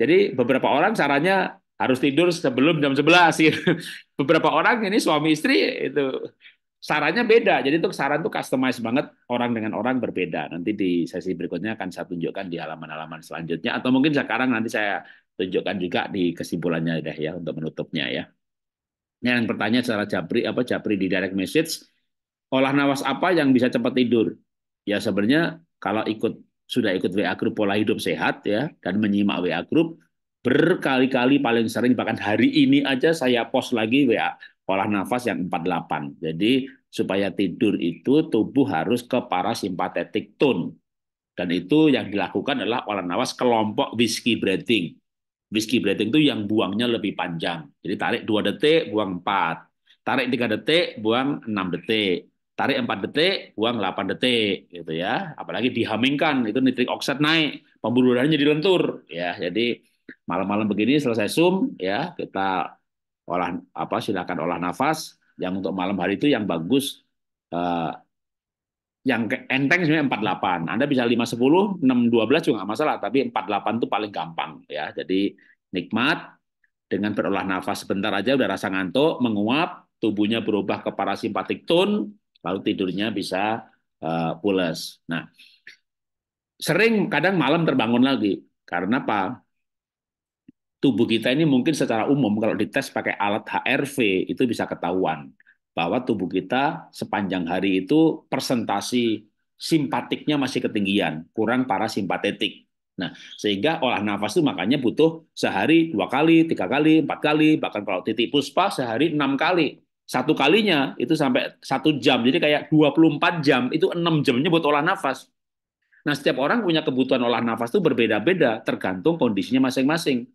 jadi beberapa orang sarannya harus tidur sebelum jam 11 gitu. [laughs] Beberapa orang ini suami istri itu sarannya beda. Jadi untuk saran tuh customize banget orang dengan orang berbeda. Nanti di sesi berikutnya akan saya tunjukkan di halaman-halaman selanjutnya atau mungkin sekarang nanti saya tunjukkan juga di kesimpulannya deh ya untuk menutupnya ya. Yang bertanya secara japri apa japri di direct message olah nawas apa yang bisa cepat tidur? Ya sebenarnya kalau ikut sudah ikut WA grup pola hidup sehat ya dan menyimak WA grup berkali-kali paling sering bahkan hari ini aja saya post lagi WA olah nafas yang 48. Jadi supaya tidur itu tubuh harus ke parasimpatetik tone. Dan itu yang dilakukan adalah olah nafas kelompok whiskey breathing. Whiskey breathing itu yang buangnya lebih panjang. Jadi tarik 2 detik, buang 4. Tarik 3 detik, buang 6 detik. Tarik 4 detik, buang 8 detik gitu ya. Apalagi dihamingkan itu nitrik oksid naik, pembuluh darahnya jadi lentur ya. Jadi malam-malam begini selesai Zoom ya, kita olah apa silakan olah nafas yang untuk malam hari itu yang bagus eh, yang enteng sebenarnya 48. Anda bisa 510, 612 juga nggak masalah, tapi 48 itu paling gampang ya. Jadi nikmat dengan berolah nafas sebentar aja udah rasa ngantuk, menguap, tubuhnya berubah ke parasimpatik tone, lalu tidurnya bisa uh, pulas. Nah, sering kadang malam terbangun lagi. Karena apa? tubuh kita ini mungkin secara umum kalau dites pakai alat HRV itu bisa ketahuan bahwa tubuh kita sepanjang hari itu persentasi simpatiknya masih ketinggian, kurang parasimpatetik. Nah, sehingga olah nafas itu makanya butuh sehari dua kali, tiga kali, empat kali, bahkan kalau titik puspa sehari enam kali. Satu kalinya itu sampai satu jam, jadi kayak 24 jam, itu enam jamnya butuh olah nafas. Nah, setiap orang punya kebutuhan olah nafas itu berbeda-beda, tergantung kondisinya masing-masing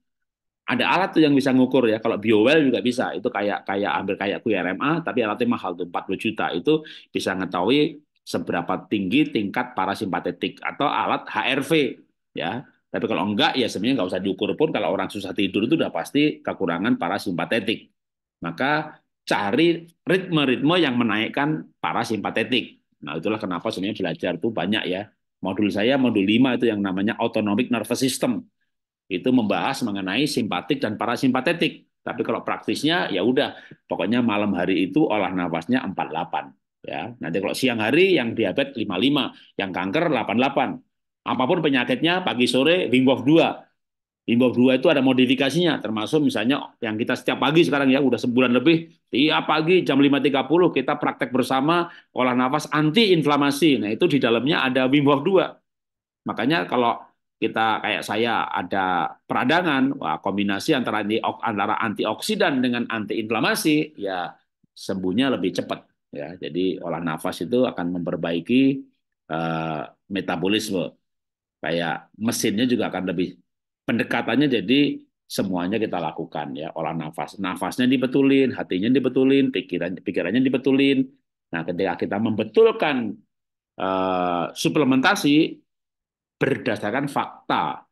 ada alat tuh yang bisa ngukur ya. Kalau Biowell juga bisa. Itu kayak kayak hampir kayak QRMA tapi alatnya mahal tuh 40 juta. Itu bisa ngetahui seberapa tinggi tingkat parasimpatetik atau alat HRV ya. Tapi kalau enggak ya sebenarnya nggak usah diukur pun kalau orang susah tidur itu udah pasti kekurangan parasimpatetik. Maka cari ritme-ritme yang menaikkan parasimpatetik. Nah, itulah kenapa sebenarnya belajar tuh banyak ya. Modul saya modul 5 itu yang namanya autonomic nervous system itu membahas mengenai simpatik dan parasimpatetik. Tapi kalau praktisnya ya udah, pokoknya malam hari itu olah nafasnya 48 ya. Nanti kalau siang hari yang diabetes 55, yang kanker 88. Apapun penyakitnya pagi sore Wim Hof 2. Wim Hof 2 itu ada modifikasinya termasuk misalnya yang kita setiap pagi sekarang ya udah sebulan lebih tiap pagi jam 5.30 kita praktek bersama olah nafas anti inflamasi. Nah, itu di dalamnya ada Wim Hof 2. Makanya kalau kita kayak saya ada peradangan, wah kombinasi antara anti antara antioksidan dengan antiinflamasi ya sembuhnya lebih cepat ya. Jadi olah nafas itu akan memperbaiki uh, metabolisme. Kayak mesinnya juga akan lebih pendekatannya jadi semuanya kita lakukan ya olah nafas. Nafasnya dibetulin, hatinya dibetulin, pikiran pikirannya dibetulin. Nah, ketika kita membetulkan uh, suplementasi berdasarkan fakta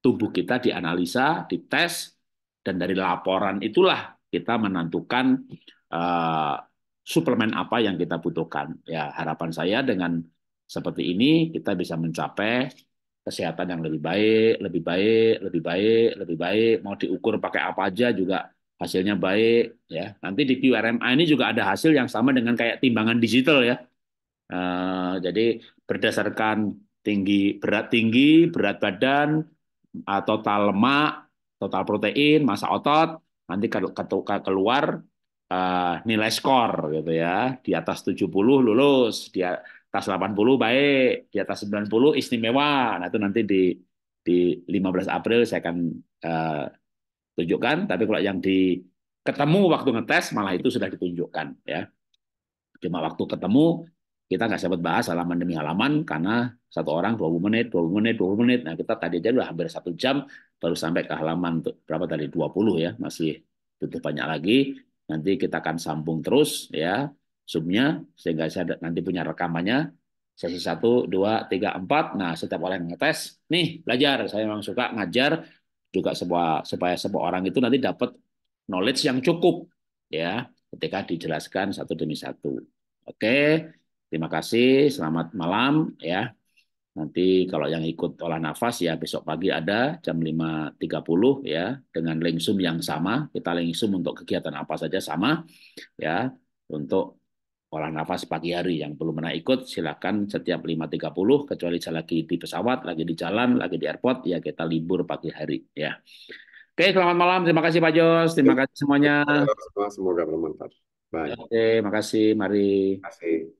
tubuh kita dianalisa, dites, dan dari laporan itulah kita menentukan uh, suplemen apa yang kita butuhkan. Ya harapan saya dengan seperti ini kita bisa mencapai kesehatan yang lebih baik, lebih baik, lebih baik, lebih baik. Mau diukur pakai apa aja juga hasilnya baik ya. Nanti di QRMA ini juga ada hasil yang sama dengan kayak timbangan digital ya. Uh, jadi berdasarkan tinggi berat tinggi, berat badan, total lemak, total protein, masa otot, nanti kalau keluar eh, nilai skor gitu ya. Di atas 70 lulus, di atas 80 baik, di atas 90 istimewa. Nah, itu nanti di di 15 April saya akan uh, tunjukkan, tapi kalau yang di ketemu waktu ngetes malah itu sudah ditunjukkan ya. Cuma waktu ketemu kita nggak sempat bahas halaman demi halaman karena satu orang 20 menit, 20 menit, 20 menit. Nah, kita tadi aja udah hampir satu jam baru sampai ke halaman berapa tadi 20 ya, masih butuh banyak lagi. Nanti kita akan sambung terus ya zoomnya sehingga saya nanti punya rekamannya sesi 1, 2, 3, 4. Nah, setiap orang yang ngetes, nih belajar. Saya memang suka ngajar juga sebuah, supaya semua orang itu nanti dapat knowledge yang cukup ya ketika dijelaskan satu demi satu. Oke, terima kasih. Selamat malam ya. Nanti kalau yang ikut olah nafas ya besok pagi ada jam 5.30 ya dengan link Zoom yang sama. Kita link Zoom untuk kegiatan apa saja sama ya untuk olah nafas pagi hari yang belum pernah ikut silakan setiap 5.30 kecuali saya lagi di pesawat, lagi di jalan, lagi di airport ya kita libur pagi hari ya. Oke, selamat malam. Terima kasih Pak Jos. Terima ya, kasih semuanya. Semoga bermanfaat. Bye. Oke, makasih. Mari. Terima kasih.